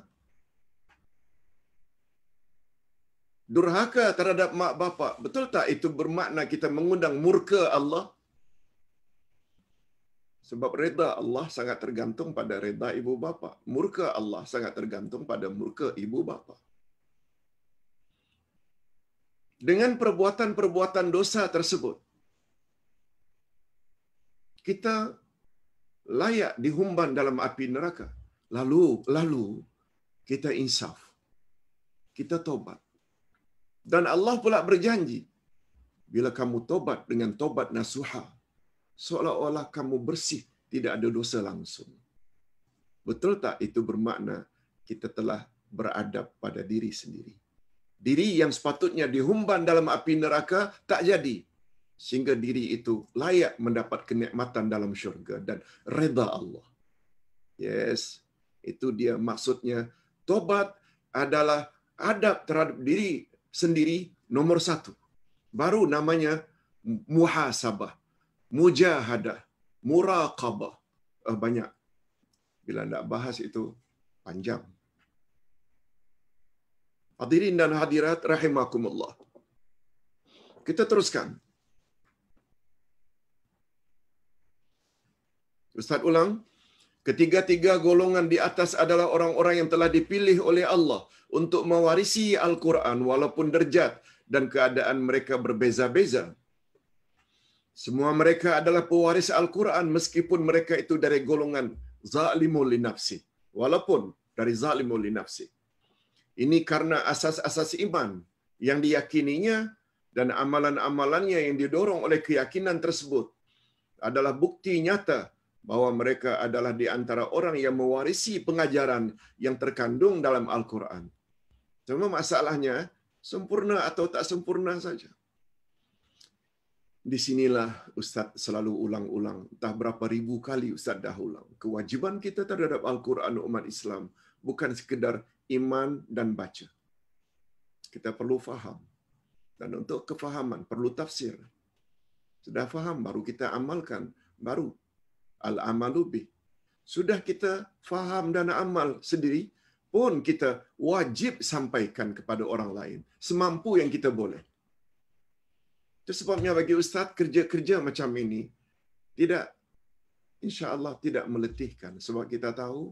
Durhaka terhadap mak bapak, betul tak itu bermakna kita mengundang murka Allah? Sebab reda Allah sangat tergantung pada reda ibu bapa. Murka Allah sangat tergantung pada murka ibu bapa. Dengan perbuatan-perbuatan dosa tersebut, kita layak dihumban dalam api neraka. Lalu, lalu kita insaf. Kita tobat. Dan Allah pula berjanji, bila kamu tobat dengan tobat nasuhah, seolah-olah kamu bersih, tidak ada dosa langsung. Betul tak itu bermakna kita telah beradab pada diri sendiri. Diri yang sepatutnya dihumban dalam api neraka tak jadi. Sehingga diri itu layak mendapat kenikmatan dalam syurga dan reda Allah. Yes, itu dia maksudnya. Tobat adalah adab terhadap diri sendiri nomor satu. Baru namanya muhasabah, mujahadah, muraqabah. Uh, banyak. Bila nak bahas itu, panjang. Hadirin dan hadirat, rahimakumullah. Kita teruskan. Ustaz ulang. Ketiga-tiga golongan di atas adalah orang-orang yang telah dipilih oleh Allah untuk mewarisi Al-Quran walaupun derjat dan keadaan mereka berbeza-beza. Semua mereka adalah pewaris Al-Quran meskipun mereka itu dari golongan zalimul linafsi. Walaupun dari zalimul linafsi. Ini karena asas-asas iman yang diyakininya dan amalan-amalannya yang didorong oleh keyakinan tersebut adalah bukti nyata bahwa mereka adalah di antara orang yang mewarisi pengajaran yang terkandung dalam Al-Quran. Cuma masalahnya sempurna atau tak sempurna saja di sinilah Ustaz selalu ulang-ulang, entah berapa ribu kali Ustaz dah ulang. Kewajiban kita terhadap Al-Quran umat Islam bukan sekedar iman dan baca. Kita perlu faham. Dan untuk kefahaman, perlu tafsir. Sudah faham, baru kita amalkan. Baru. Al-amalubi. Sudah kita faham dan amal sendiri, pun kita wajib sampaikan kepada orang lain. Semampu yang kita boleh. Itu sebabnya bagi ustaz kerja-kerja macam ini tidak insya-Allah tidak meletihkan sebab kita tahu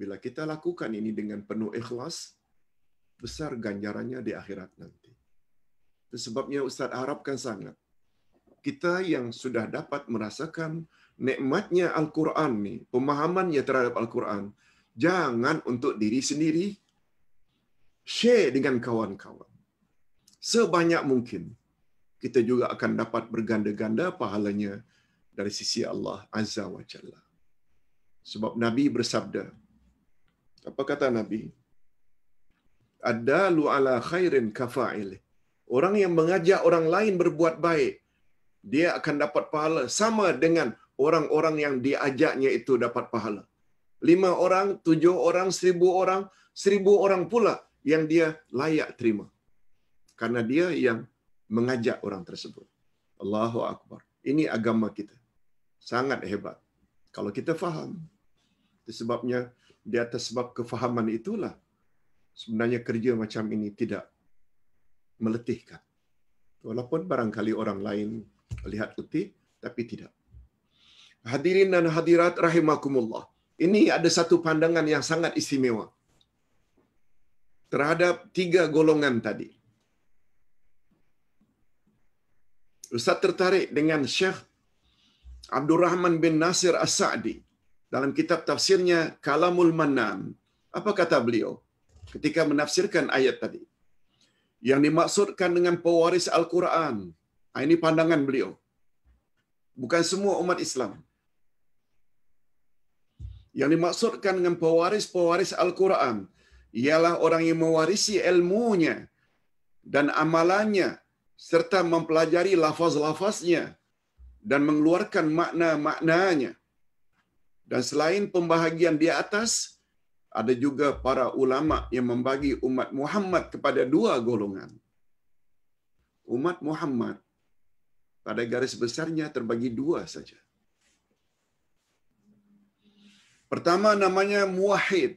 bila kita lakukan ini dengan penuh ikhlas besar ganjarannya di akhirat nanti. Itu sebabnya ustaz harapkan sangat kita yang sudah dapat merasakan nikmatnya Al-Quran ni, pemahamannya terhadap Al-Quran, jangan untuk diri sendiri share dengan kawan-kawan. Sebanyak mungkin kita juga akan dapat berganda-ganda pahalanya dari sisi Allah Azza wa Jalla. Sebab Nabi bersabda, apa kata Nabi? Adalu ala khairin kafa'il. Orang yang mengajak orang lain berbuat baik, dia akan dapat pahala sama dengan orang-orang yang diajaknya itu dapat pahala. Lima orang, tujuh orang, seribu orang, seribu orang pula yang dia layak terima. Karena dia yang mengajak orang tersebut. Allahu Akbar. Ini agama kita. Sangat hebat. Kalau kita faham. Sebabnya di atas sebab kefahaman itulah sebenarnya kerja macam ini tidak meletihkan. Walaupun barangkali orang lain lihat letih, tapi tidak. Hadirin dan hadirat rahimakumullah. Ini ada satu pandangan yang sangat istimewa terhadap tiga golongan tadi. Ustaz tertarik dengan Syekh Abdul Rahman bin Nasir As-Sa'di dalam kitab tafsirnya Kalamul Manan. Apa kata beliau ketika menafsirkan ayat tadi? Yang dimaksudkan dengan pewaris Al-Quran. Ah, ini pandangan beliau. Bukan semua umat Islam. Yang dimaksudkan dengan pewaris-pewaris Al-Quran ialah orang yang mewarisi ilmunya dan amalannya serta mempelajari lafaz-lafaznya dan mengeluarkan makna-maknanya. Dan selain pembahagian di atas, ada juga para ulama yang membagi umat Muhammad kepada dua golongan. Umat Muhammad pada garis besarnya terbagi dua saja. Pertama namanya muwahid.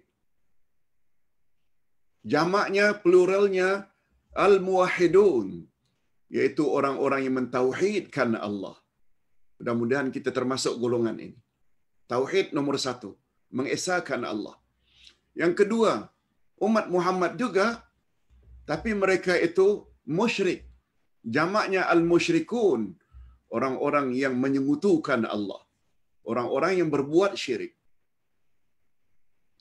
Jamaknya pluralnya al muwahidun yaitu orang-orang yang mentauhidkan Allah. Mudah-mudahan kita termasuk golongan ini. Tauhid nomor satu, mengesahkan Allah. Yang kedua, umat Muhammad juga, tapi mereka itu musyrik. Jamaknya al-musyrikun, orang-orang yang menyengutukan Allah. Orang-orang yang berbuat syirik.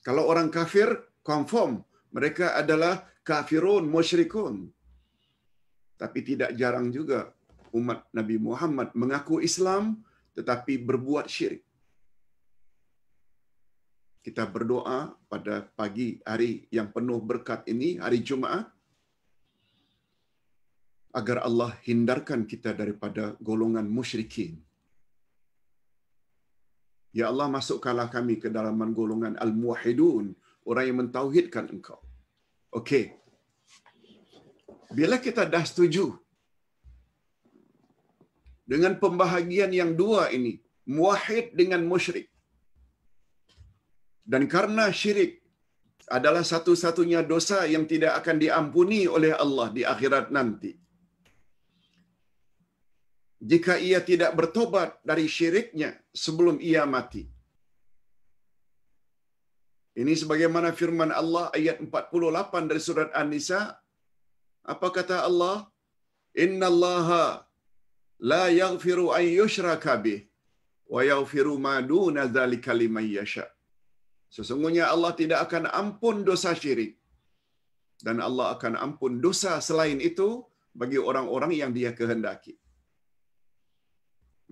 Kalau orang kafir, confirm mereka adalah kafirun, musyrikun. Tapi tidak jarang juga umat Nabi Muhammad mengaku Islam tetapi berbuat syirik. Kita berdoa pada pagi hari yang penuh berkat ini, hari Jumaat, agar Allah hindarkan kita daripada golongan musyrikin. Ya Allah, masukkanlah kami ke dalam golongan al muahidun orang yang mentauhidkan engkau. Okey, bila kita dah setuju dengan pembahagian yang dua ini, muahid dengan musyrik. Dan karena syirik adalah satu-satunya dosa yang tidak akan diampuni oleh Allah di akhirat nanti. Jika ia tidak bertobat dari syiriknya sebelum ia mati. Ini sebagaimana firman Allah ayat 48 dari surat An-Nisa, apa kata Allah? Inna Allah la yaghfiru an yushraka bih wa yaghfiru ma duna dzalika liman yasha. Sesungguhnya Allah tidak akan ampun dosa syirik dan Allah akan ampun dosa selain itu bagi orang-orang yang Dia kehendaki.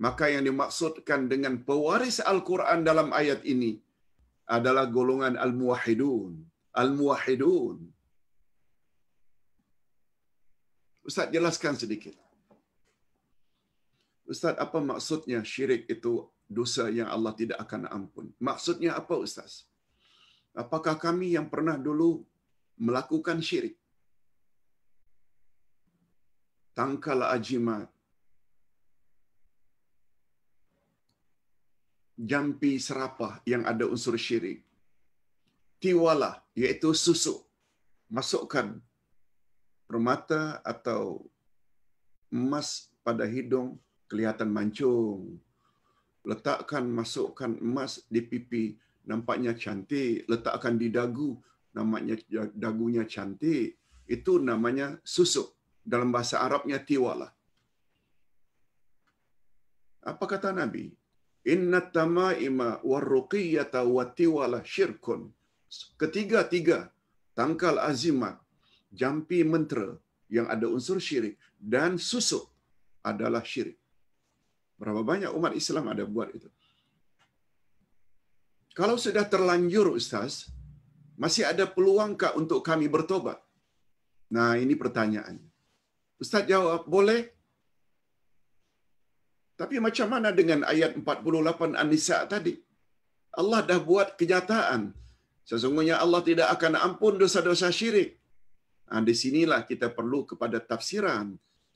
Maka yang dimaksudkan dengan pewaris Al-Quran dalam ayat ini adalah golongan Al-Muwahidun. Al-Muwahidun. Ustaz jelaskan sedikit. Ustaz, apa maksudnya syirik itu dosa yang Allah tidak akan ampun? Maksudnya apa, Ustaz? Apakah kami yang pernah dulu melakukan syirik? Tangkal ajimat. Jampi serapah yang ada unsur syirik. Tiwalah, iaitu susu. Masukkan permata atau emas pada hidung kelihatan mancung. Letakkan masukkan emas di pipi nampaknya cantik. Letakkan di dagu namanya dagunya cantik. Itu namanya susuk dalam bahasa Arabnya tiwalah. Apa kata Nabi? Inna ima warruqiyata wa tiwalah syirkun. Ketiga-tiga tangkal azimat jampi mentera yang ada unsur syirik dan susuk adalah syirik. Berapa banyak umat Islam ada buat itu? Kalau sudah terlanjur ustaz, masih ada peluangkah untuk kami bertobat? Nah, ini pertanyaannya. Ustaz jawab, boleh. Tapi macam mana dengan ayat 48 An-Nisa tadi? Allah dah buat kenyataan. Sesungguhnya Allah tidak akan ampun dosa-dosa syirik. Ha, di sinilah kita perlu kepada tafsiran,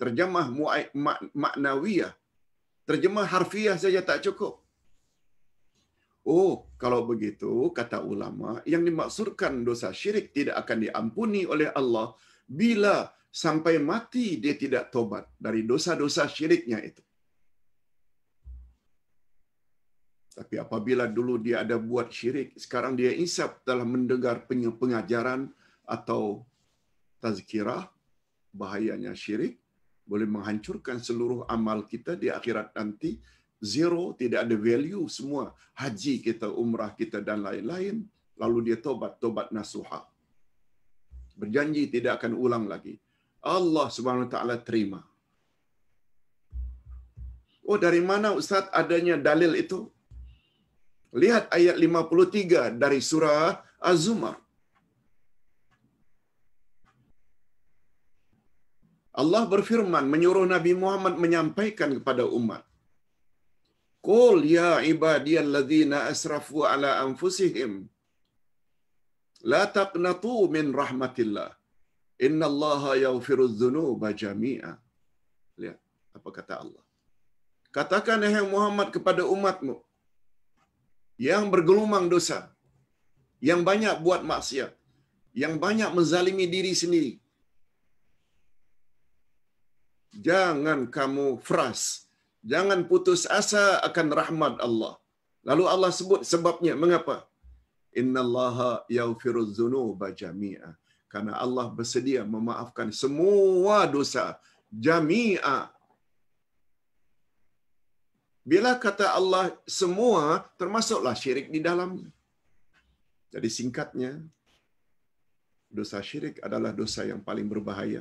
terjemah muai, mak, maknawiyah, terjemah harfiah saja tak cukup. Oh, kalau begitu, kata ulama, yang dimaksudkan dosa syirik tidak akan diampuni oleh Allah bila sampai mati dia tidak tobat dari dosa-dosa syiriknya itu. Tapi apabila dulu dia ada buat syirik, sekarang dia insaf telah mendengar pengajaran atau tazkirah bahayanya syirik boleh menghancurkan seluruh amal kita di akhirat nanti zero tidak ada value semua haji kita umrah kita dan lain-lain lalu dia tobat tobat nasuha berjanji tidak akan ulang lagi Allah Subhanahu wa taala terima Oh dari mana ustaz adanya dalil itu Lihat ayat 53 dari surah Az-Zumar Allah berfirman menyuruh Nabi Muhammad menyampaikan kepada umat. Qul ya ibadiyalladzina asrafu ala anfusihim la taqnatu min rahmatillah. Innallaha yaghfiru dzunuba jami'a. Lihat apa kata Allah. Katakan ya Muhammad kepada umatmu yang bergelumang dosa, yang banyak buat maksiat, yang banyak menzalimi diri sendiri jangan kamu fras. Jangan putus asa akan rahmat Allah. Lalu Allah sebut sebabnya mengapa? Innallaha yaghfiruz dzunuba bajami'a. Karena Allah bersedia memaafkan semua dosa jami'a. Bila kata Allah semua termasuklah syirik di dalamnya. Jadi singkatnya dosa syirik adalah dosa yang paling berbahaya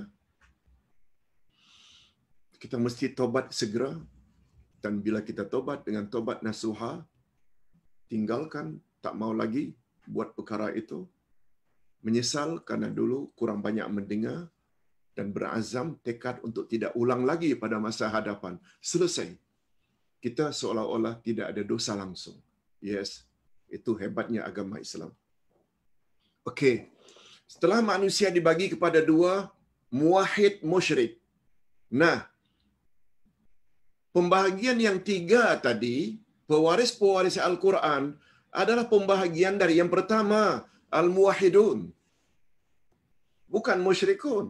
kita mesti tobat segera dan bila kita tobat dengan tobat nasuha tinggalkan tak mau lagi buat perkara itu menyesal karena dulu kurang banyak mendengar dan berazam tekad untuk tidak ulang lagi pada masa hadapan selesai kita seolah-olah tidak ada dosa langsung yes itu hebatnya agama Islam okey setelah manusia dibagi kepada dua muahid musyrik nah pembahagian yang tiga tadi, pewaris-pewaris Al-Quran, adalah pembahagian dari yang pertama, al Muahidun, Bukan musyrikun.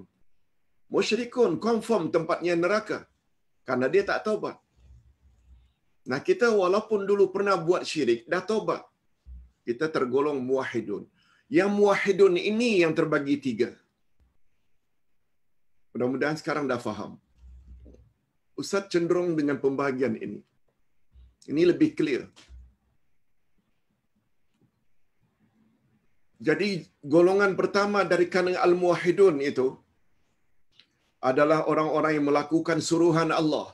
Musyrikun, confirm tempatnya neraka. Karena dia tak taubat. Nah kita walaupun dulu pernah buat syirik, dah taubat. Kita tergolong Muahidun. Yang Muahidun ini yang terbagi tiga. Mudah-mudahan sekarang dah faham. Ustaz cenderung dengan pembahagian ini. Ini lebih clear. Jadi golongan pertama dari kalangan al-muwahhidun itu adalah orang-orang yang melakukan suruhan Allah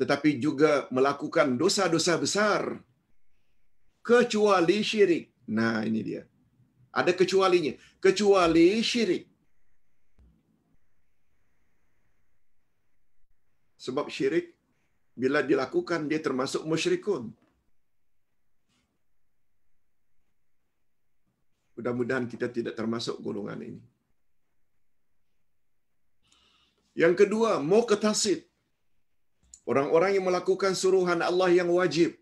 tetapi juga melakukan dosa-dosa besar kecuali syirik. Nah, ini dia. Ada kecualinya. Kecuali syirik. Sebab syirik bila dilakukan dia termasuk musyrikun. Mudah-mudahan kita tidak termasuk golongan ini. Yang kedua, muqtasid. Orang-orang yang melakukan suruhan Allah yang wajib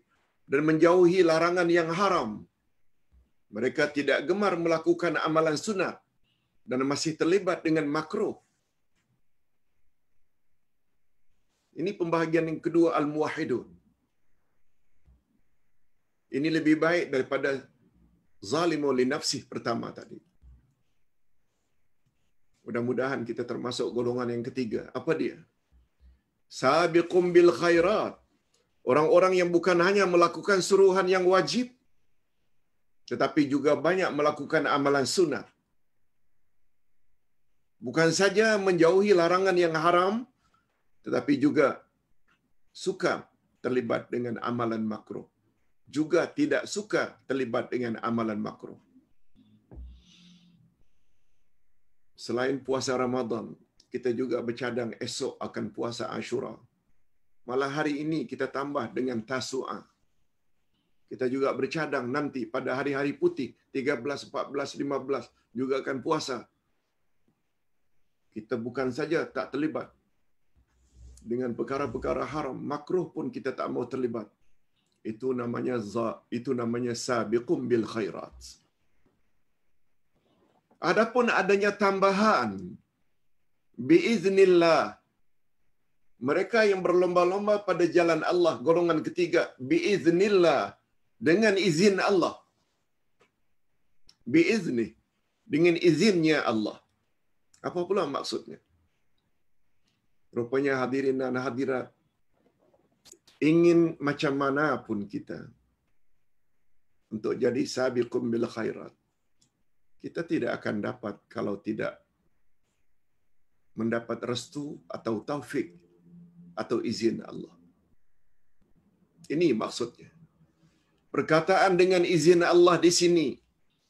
dan menjauhi larangan yang haram. Mereka tidak gemar melakukan amalan sunnah dan masih terlibat dengan makruh. Ini pembahagian yang kedua al-muwahhidun. Ini lebih baik daripada zalimu li nafsi pertama tadi. Mudah-mudahan kita termasuk golongan yang ketiga. Apa dia? Sabiqum bil khairat. Orang-orang yang bukan hanya melakukan suruhan yang wajib tetapi juga banyak melakukan amalan sunnah. Bukan saja menjauhi larangan yang haram, tetapi juga suka terlibat dengan amalan makruh juga tidak suka terlibat dengan amalan makruh selain puasa Ramadan kita juga bercadang esok akan puasa Ashura malah hari ini kita tambah dengan Tasu'a kita juga bercadang nanti pada hari-hari putih 13 14 15 juga akan puasa kita bukan saja tak terlibat dengan perkara-perkara haram makruh pun kita tak mau terlibat itu namanya za itu namanya sabiqum bil khairat adapun adanya tambahan bi iznillah. mereka yang berlomba-lomba pada jalan Allah golongan ketiga bi iznillah dengan izin Allah Bi izni, dengan izinnya Allah apa pula maksudnya rupanya hadirin dan hadirat ingin macam mana pun kita untuk jadi sabiqum bil khairat kita tidak akan dapat kalau tidak mendapat restu atau taufik atau izin Allah ini maksudnya perkataan dengan izin Allah di sini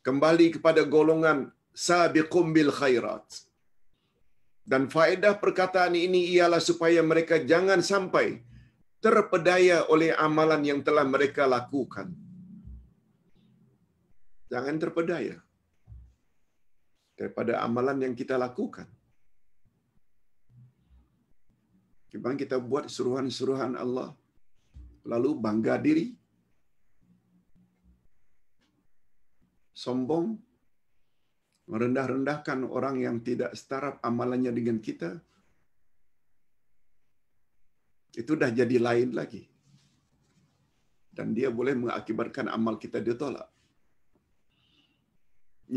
kembali kepada golongan sabiqum bil khairat dan faedah perkataan ini ialah supaya mereka jangan sampai terpedaya oleh amalan yang telah mereka lakukan. Jangan terpedaya daripada amalan yang kita lakukan. Kemudian kita buat suruhan-suruhan Allah, lalu bangga diri, sombong, merendah-rendahkan orang yang tidak setaraf amalannya dengan kita, itu dah jadi lain lagi. Dan dia boleh mengakibatkan amal kita ditolak.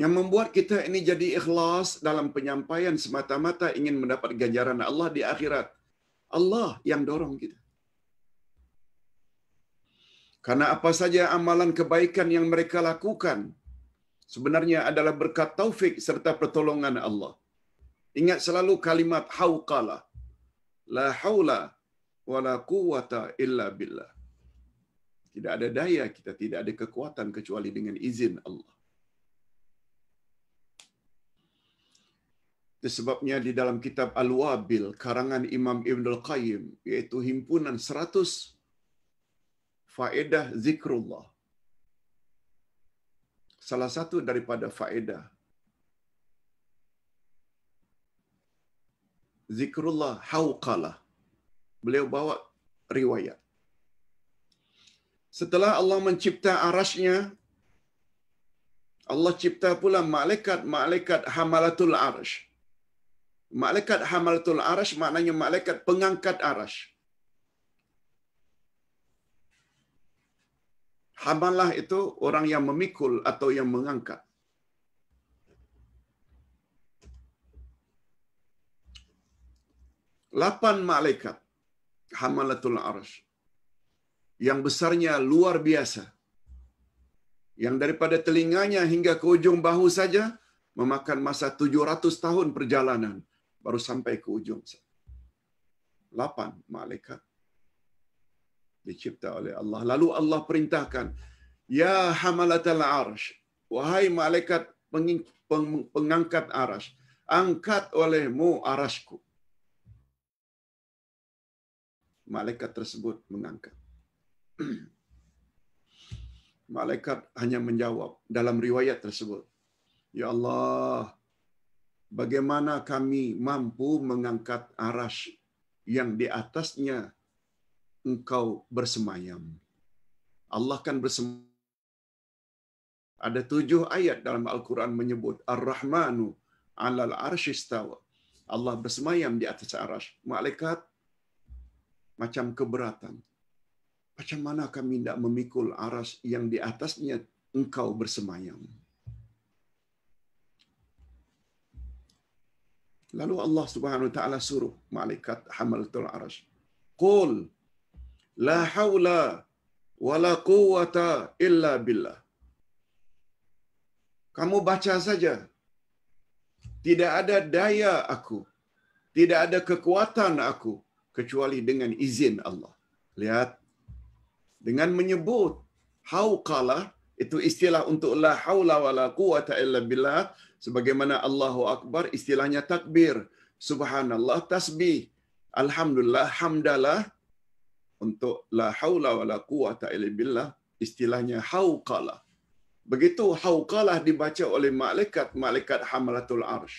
Yang membuat kita ini jadi ikhlas dalam penyampaian semata-mata ingin mendapat ganjaran Allah di akhirat. Allah yang dorong kita. Karena apa saja amalan kebaikan yang mereka lakukan, sebenarnya adalah berkat taufik serta pertolongan Allah. Ingat selalu kalimat hauqalah. La haula wala quwata illa billah. Tidak ada daya kita, tidak ada kekuatan kecuali dengan izin Allah. Sebabnya di dalam kitab Al-Wabil, karangan Imam Ibn Al-Qayyim, yaitu himpunan 100 faedah zikrullah salah satu daripada faedah zikrullah hauqalah beliau bawa riwayat setelah Allah mencipta arasnya Allah cipta pula malaikat-malaikat hamalatul arasy malaikat hamalatul arasy maknanya malaikat pengangkat arasy Hamalah itu orang yang memikul atau yang mengangkat. Lapan malaikat Hamalatul Arsh yang besarnya luar biasa. Yang daripada telinganya hingga ke ujung bahu saja memakan masa 700 tahun perjalanan baru sampai ke ujung. Lapan malaikat dicipta oleh Allah. Lalu Allah perintahkan, Ya hamalatal arsh, wahai malaikat pengangkat arsh, angkat olehmu Arshku. Malaikat tersebut mengangkat. Malaikat hanya menjawab dalam riwayat tersebut. Ya Allah, bagaimana kami mampu mengangkat arash yang di atasnya engkau bersemayam. Allah kan bersemayam. Ada tujuh ayat dalam Al-Quran menyebut Ar-Rahmanu alal arshistawa. Allah bersemayam di atas arash. Malaikat macam keberatan. Macam mana kami tidak memikul aras yang di atasnya engkau bersemayam. Lalu Allah Subhanahu wa taala suruh malaikat hamalatul arasy. Qul la haula wala quwata illa billah. Kamu baca saja. Tidak ada daya aku. Tidak ada kekuatan aku kecuali dengan izin Allah. Lihat. Dengan menyebut hauqala itu istilah untuk la haula wala quwata illa billah sebagaimana Allahu akbar istilahnya takbir. Subhanallah tasbih. Alhamdulillah hamdalah untuk la haula wala quwata illa billah istilahnya hauqalah begitu hauqalah dibaca oleh malaikat malaikat hamalatul Arsh.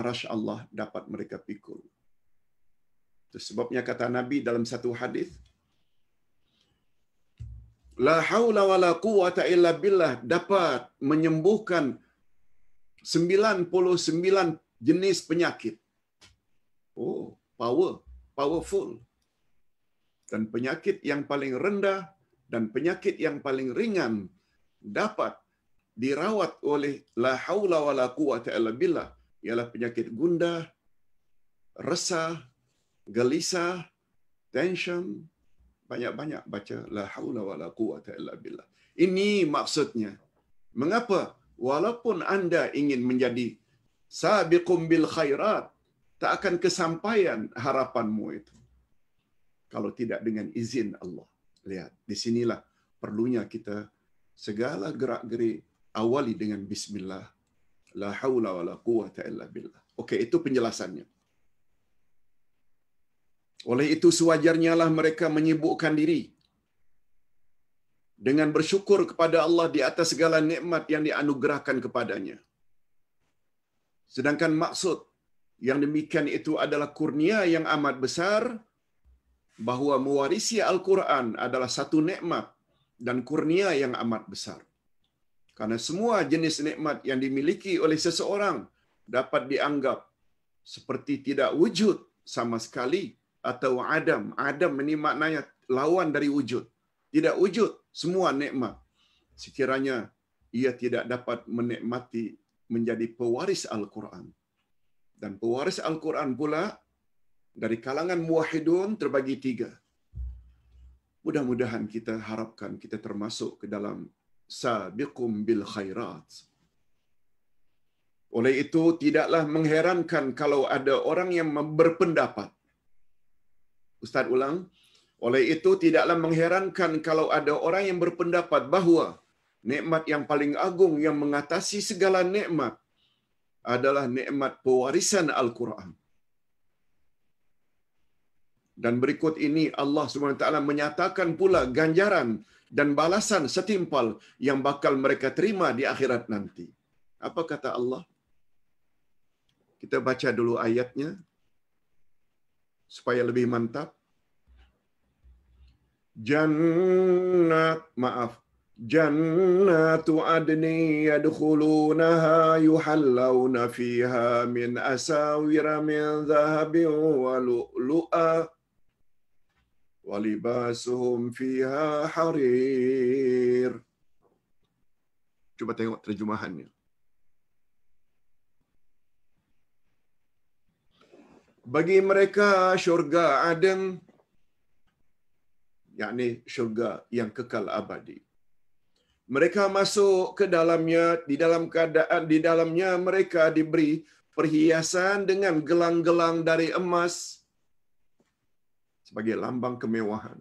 Arsh Allah dapat mereka pikul itu sebabnya kata nabi dalam satu hadis la haula wala quwata illa billah dapat menyembuhkan 99 jenis penyakit oh power powerful dan penyakit yang paling rendah dan penyakit yang paling ringan dapat dirawat oleh la haula wala quwata illa billah ialah penyakit gundah, resah, gelisah, tension, banyak-banyak baca la haula wala quwata illa billah. Ini maksudnya. Mengapa walaupun anda ingin menjadi sabiqum bil khairat tak akan kesampaian harapanmu itu kalau tidak dengan izin Allah. Lihat, di sinilah perlunya kita segala gerak geri awali dengan bismillah. La haula wala quwata illa billah. Okey, itu penjelasannya. Oleh itu sewajarnya lah mereka menyibukkan diri dengan bersyukur kepada Allah di atas segala nikmat yang dianugerahkan kepadanya. Sedangkan maksud yang demikian itu adalah kurnia yang amat besar bahwa mewarisi Al-Quran adalah satu nikmat dan kurnia yang amat besar. Karena semua jenis nikmat yang dimiliki oleh seseorang dapat dianggap seperti tidak wujud sama sekali atau adam. Adam ini maknanya lawan dari wujud. Tidak wujud semua nikmat. Sekiranya ia tidak dapat menikmati menjadi pewaris Al-Quran. Dan pewaris Al-Quran pula dari kalangan muwahidun terbagi tiga. Mudah-mudahan kita harapkan kita termasuk ke dalam sabiqum bil khairat. Oleh itu tidaklah mengherankan kalau ada orang yang berpendapat. Ustaz ulang. Oleh itu tidaklah mengherankan kalau ada orang yang berpendapat bahawa nikmat yang paling agung yang mengatasi segala nikmat adalah nikmat pewarisan Al-Quran. Dan berikut ini Allah SWT menyatakan pula ganjaran dan balasan setimpal yang bakal mereka terima di akhirat nanti. Apa kata Allah? Kita baca dulu ayatnya supaya lebih mantap. Jannat, maaf, Jannatu adni yadkhulunaha yuhallawna fiha min asawira min zahabin wa ولباسهم fiha harir. Cuba tengok terjemahannya. Bagi mereka syurga adem, yakni syurga yang kekal abadi. Mereka masuk ke dalamnya, di dalam keadaan, di dalamnya mereka diberi perhiasan dengan gelang-gelang dari emas, sebagai lambang kemewahan.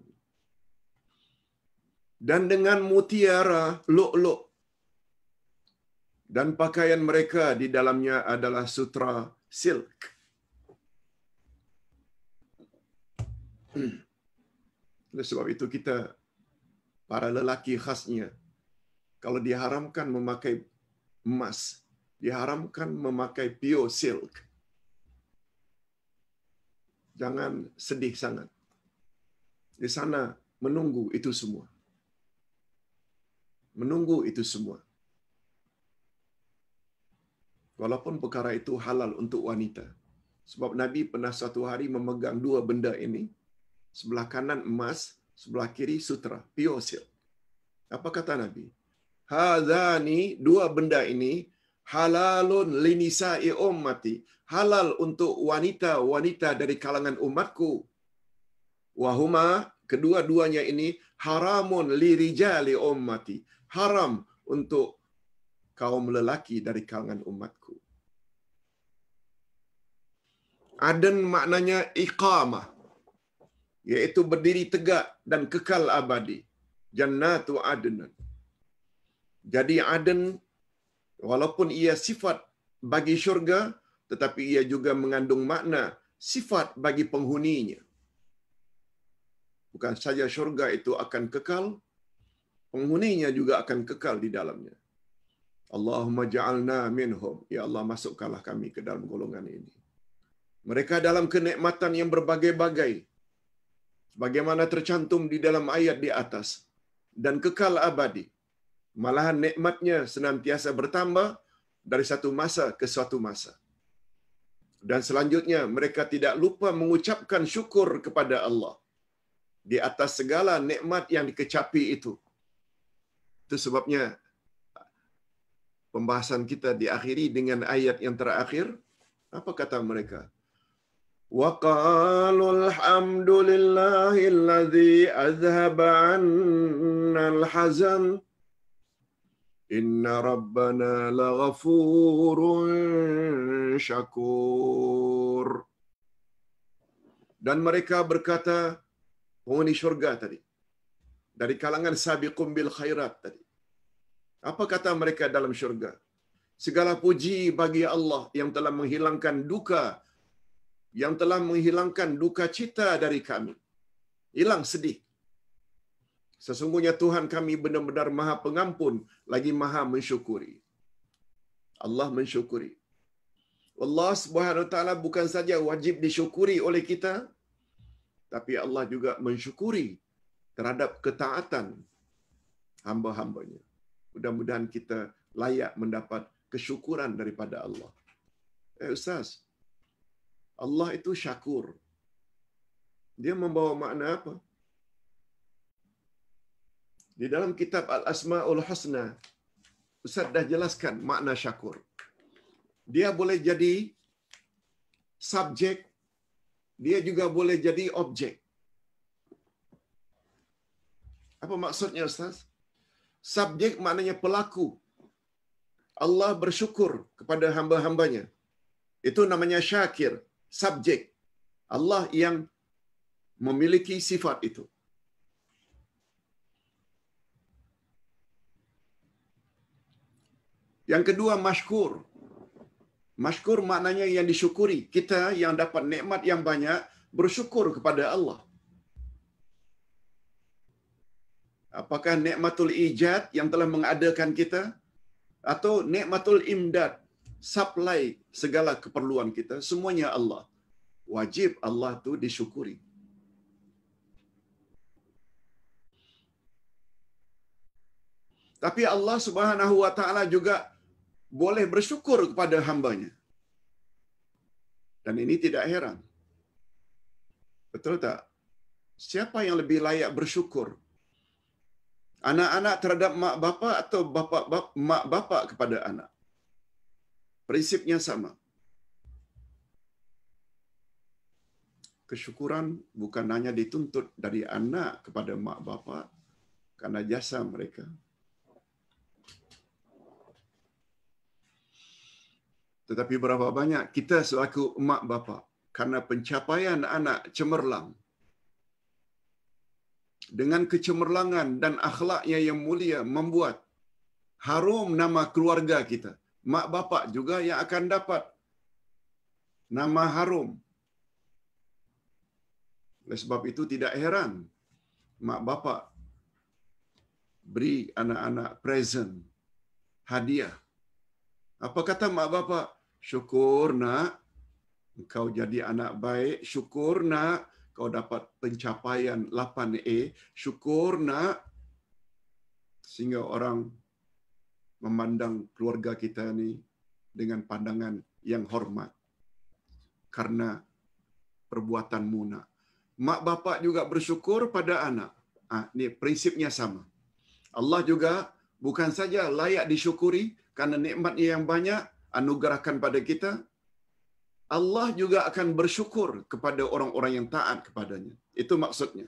Dan dengan mutiara luk-luk dan pakaian mereka di dalamnya adalah sutra silk. Oleh sebab itu kita para lelaki khasnya kalau diharamkan memakai emas, diharamkan memakai pure silk. Jangan sedih sangat. di sana menunggu itu semua. Menunggu itu semua. Walaupun perkara itu halal untuk wanita. Sebab Nabi pernah satu hari memegang dua benda ini. Sebelah kanan emas, sebelah kiri sutra, pure Apa kata Nabi? Hadani dua benda ini halalun linisa'i ummati. Halal untuk wanita-wanita dari kalangan umatku wahuma kedua-duanya ini haramun lirijali ummati haram untuk kaum lelaki dari kalangan umatku aden maknanya iqamah yaitu berdiri tegak dan kekal abadi jannatu adnan jadi aden walaupun ia sifat bagi syurga tetapi ia juga mengandung makna sifat bagi penghuninya bukan saja syurga itu akan kekal, penghuninya juga akan kekal di dalamnya. Allahumma ja'alna minhum. Ya Allah, masukkanlah kami ke dalam golongan ini. Mereka dalam kenikmatan yang berbagai-bagai. Bagaimana tercantum di dalam ayat di atas. Dan kekal abadi. Malahan nikmatnya senantiasa bertambah dari satu masa ke suatu masa. Dan selanjutnya, mereka tidak lupa mengucapkan syukur kepada Allah. di atas segala nikmat yang dikecapi itu. Itu sebabnya pembahasan kita diakhiri dengan ayat yang terakhir. Apa kata mereka? Wa الحمد لله الذي أذهب عنا الحزن Inna rabbana لغفور شكور dan mereka berkata penghuni syurga tadi. Dari kalangan sabiqum bil khairat tadi. Apa kata mereka dalam syurga? Segala puji bagi Allah yang telah menghilangkan duka, yang telah menghilangkan duka cita dari kami. Hilang sedih. Sesungguhnya Tuhan kami benar-benar maha pengampun, lagi maha mensyukuri. Allah mensyukuri. Allah subhanahu wa ta'ala bukan saja wajib disyukuri oleh kita, tapi Allah juga mensyukuri terhadap ketaatan hamba-hambanya. Mudah-mudahan kita layak mendapat kesyukuran daripada Allah. Eh Ustaz, Allah itu syakur. Dia membawa makna apa? Di dalam kitab Al-Asma'ul Husna, Ustaz dah jelaskan makna syakur. Dia boleh jadi subjek dia juga boleh jadi objek. Apa maksudnya Ustaz? Subjek maknanya pelaku. Allah bersyukur kepada hamba-hambanya. Itu namanya syakir, subjek. Allah yang memiliki sifat itu. Yang kedua, masyhur. Mashkur maknanya yang disyukuri. Kita yang dapat nikmat yang banyak bersyukur kepada Allah. Apakah nikmatul ijad yang telah mengadakan kita atau nikmatul imdad supply segala keperluan kita semuanya Allah. Wajib Allah tu disyukuri. Tapi Allah Subhanahu wa taala juga boleh bersyukur kepada hambanya. Dan ini tidak heran. Betul tak? Siapa yang lebih layak bersyukur? Anak-anak terhadap mak bapa atau bapa mak bapa kepada anak? Prinsipnya sama. Kesyukuran bukan hanya dituntut dari anak kepada mak bapa karena jasa mereka, Tetapi berapa banyak kita selaku mak bapa karena pencapaian anak cemerlang dengan kecemerlangan dan akhlaknya yang mulia membuat harum nama keluarga kita. Mak bapa juga yang akan dapat nama harum. Oleh sebab itu tidak heran mak bapa beri anak-anak present, hadiah. Apa kata mak bapa syukur nak kau jadi anak baik, syukur nak kau dapat pencapaian 8A, syukur nak sehingga orang memandang keluarga kita ni dengan pandangan yang hormat karena perbuatan muna. Mak bapak juga bersyukur pada anak. Ah, ni prinsipnya sama. Allah juga bukan saja layak disyukuri karena nikmatnya yang banyak, anugerahkan pada kita, Allah juga akan bersyukur kepada orang-orang yang taat kepadanya. Itu maksudnya.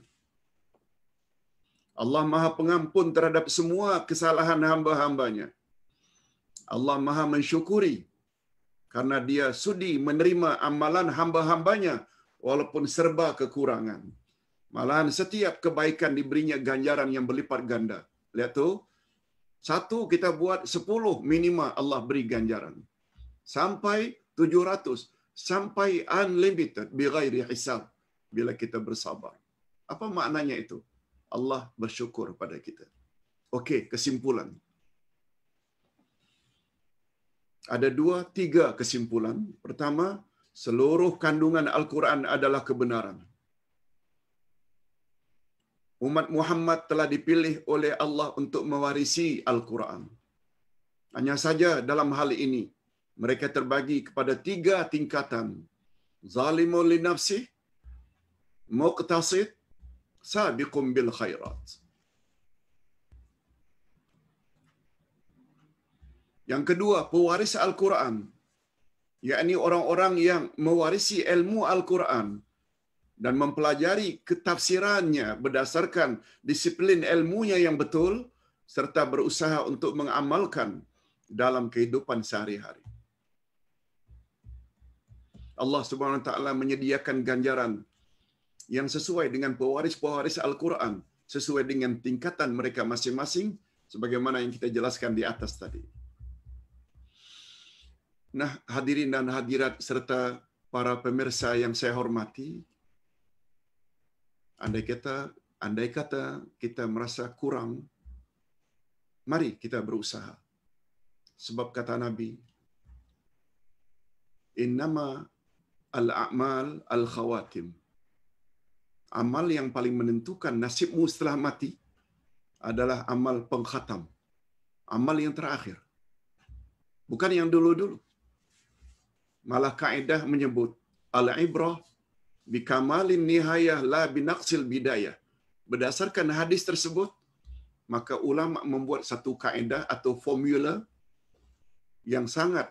Allah maha pengampun terhadap semua kesalahan hamba-hambanya. Allah maha mensyukuri karena dia sudi menerima amalan hamba-hambanya walaupun serba kekurangan. Malahan setiap kebaikan diberinya ganjaran yang berlipat ganda. Lihat tu, satu kita buat sepuluh minima Allah beri ganjaran sampai 700 sampai unlimited bighairi hisab bila kita bersabar. Apa maknanya itu? Allah bersyukur pada kita. Okey, kesimpulan. Ada dua, tiga kesimpulan. Pertama, seluruh kandungan Al-Quran adalah kebenaran. Umat Muhammad telah dipilih oleh Allah untuk mewarisi Al-Quran. Hanya saja dalam hal ini, mereka terbagi kepada tiga tingkatan. Zalimu li nafsi, muqtasid, sabiqum bil khairat. Yang kedua, pewaris Al-Quran. yakni orang-orang yang mewarisi ilmu Al-Quran dan mempelajari ketafsirannya berdasarkan disiplin ilmunya yang betul serta berusaha untuk mengamalkan dalam kehidupan sehari-hari. Allah Subhanahu Wa Taala menyediakan ganjaran yang sesuai dengan pewaris-pewaris Al-Quran, sesuai dengan tingkatan mereka masing-masing, sebagaimana yang kita jelaskan di atas tadi. Nah, hadirin dan hadirat serta para pemirsa yang saya hormati, andai kata, andai kata kita merasa kurang, mari kita berusaha. Sebab kata Nabi, Innama al-a'mal al-khawatim. Amal yang paling menentukan nasibmu setelah mati adalah amal pengkhatam. Amal yang terakhir. Bukan yang dulu-dulu. Malah kaidah menyebut al-ibrah bi kamalin nihayah la binaqsil bidayah. Berdasarkan hadis tersebut, maka ulama membuat satu kaidah atau formula yang sangat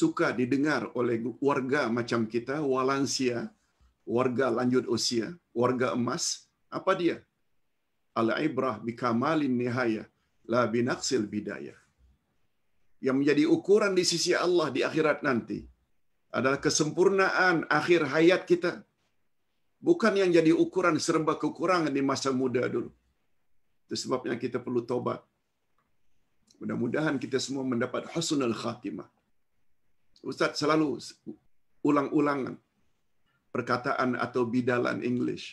suka didengar oleh warga macam kita, walansia, warga lanjut usia, warga emas, apa dia? Al-ibrah bikamalin nihaya, la binaksil bidaya. Yang menjadi ukuran di sisi Allah di akhirat nanti adalah kesempurnaan akhir hayat kita. Bukan yang jadi ukuran serba kekurangan di masa muda dulu. Itu sebabnya kita perlu tobat. Mudah-mudahan kita semua mendapat husnul khatimah. Ustaz selalu ulang-ulang perkataan atau bidalan English.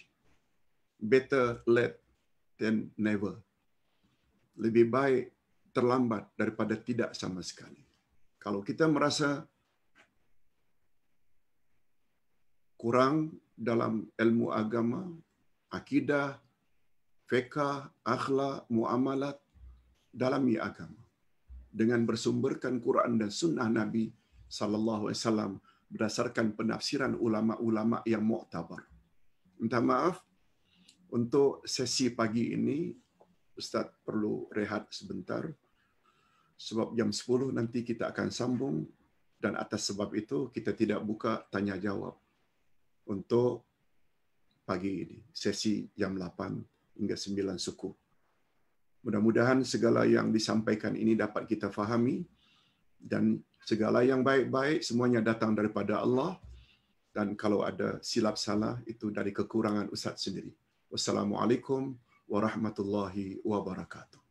Better late than never. Lebih baik terlambat daripada tidak sama sekali. Kalau kita merasa kurang dalam ilmu agama, akidah, fiqah, akhlak, muamalat, dalam agama. Dengan bersumberkan Quran dan sunnah Nabi sallallahu alaihi wasallam berdasarkan penafsiran ulama-ulama yang muktabar. Minta maaf untuk sesi pagi ini ustaz perlu rehat sebentar sebab jam 10 nanti kita akan sambung dan atas sebab itu kita tidak buka tanya jawab untuk pagi ini sesi jam 8 hingga 9 suku. Mudah-mudahan segala yang disampaikan ini dapat kita fahami dan segala yang baik-baik semuanya datang daripada Allah dan kalau ada silap salah itu dari kekurangan ustaz sendiri. Wassalamualaikum warahmatullahi wabarakatuh.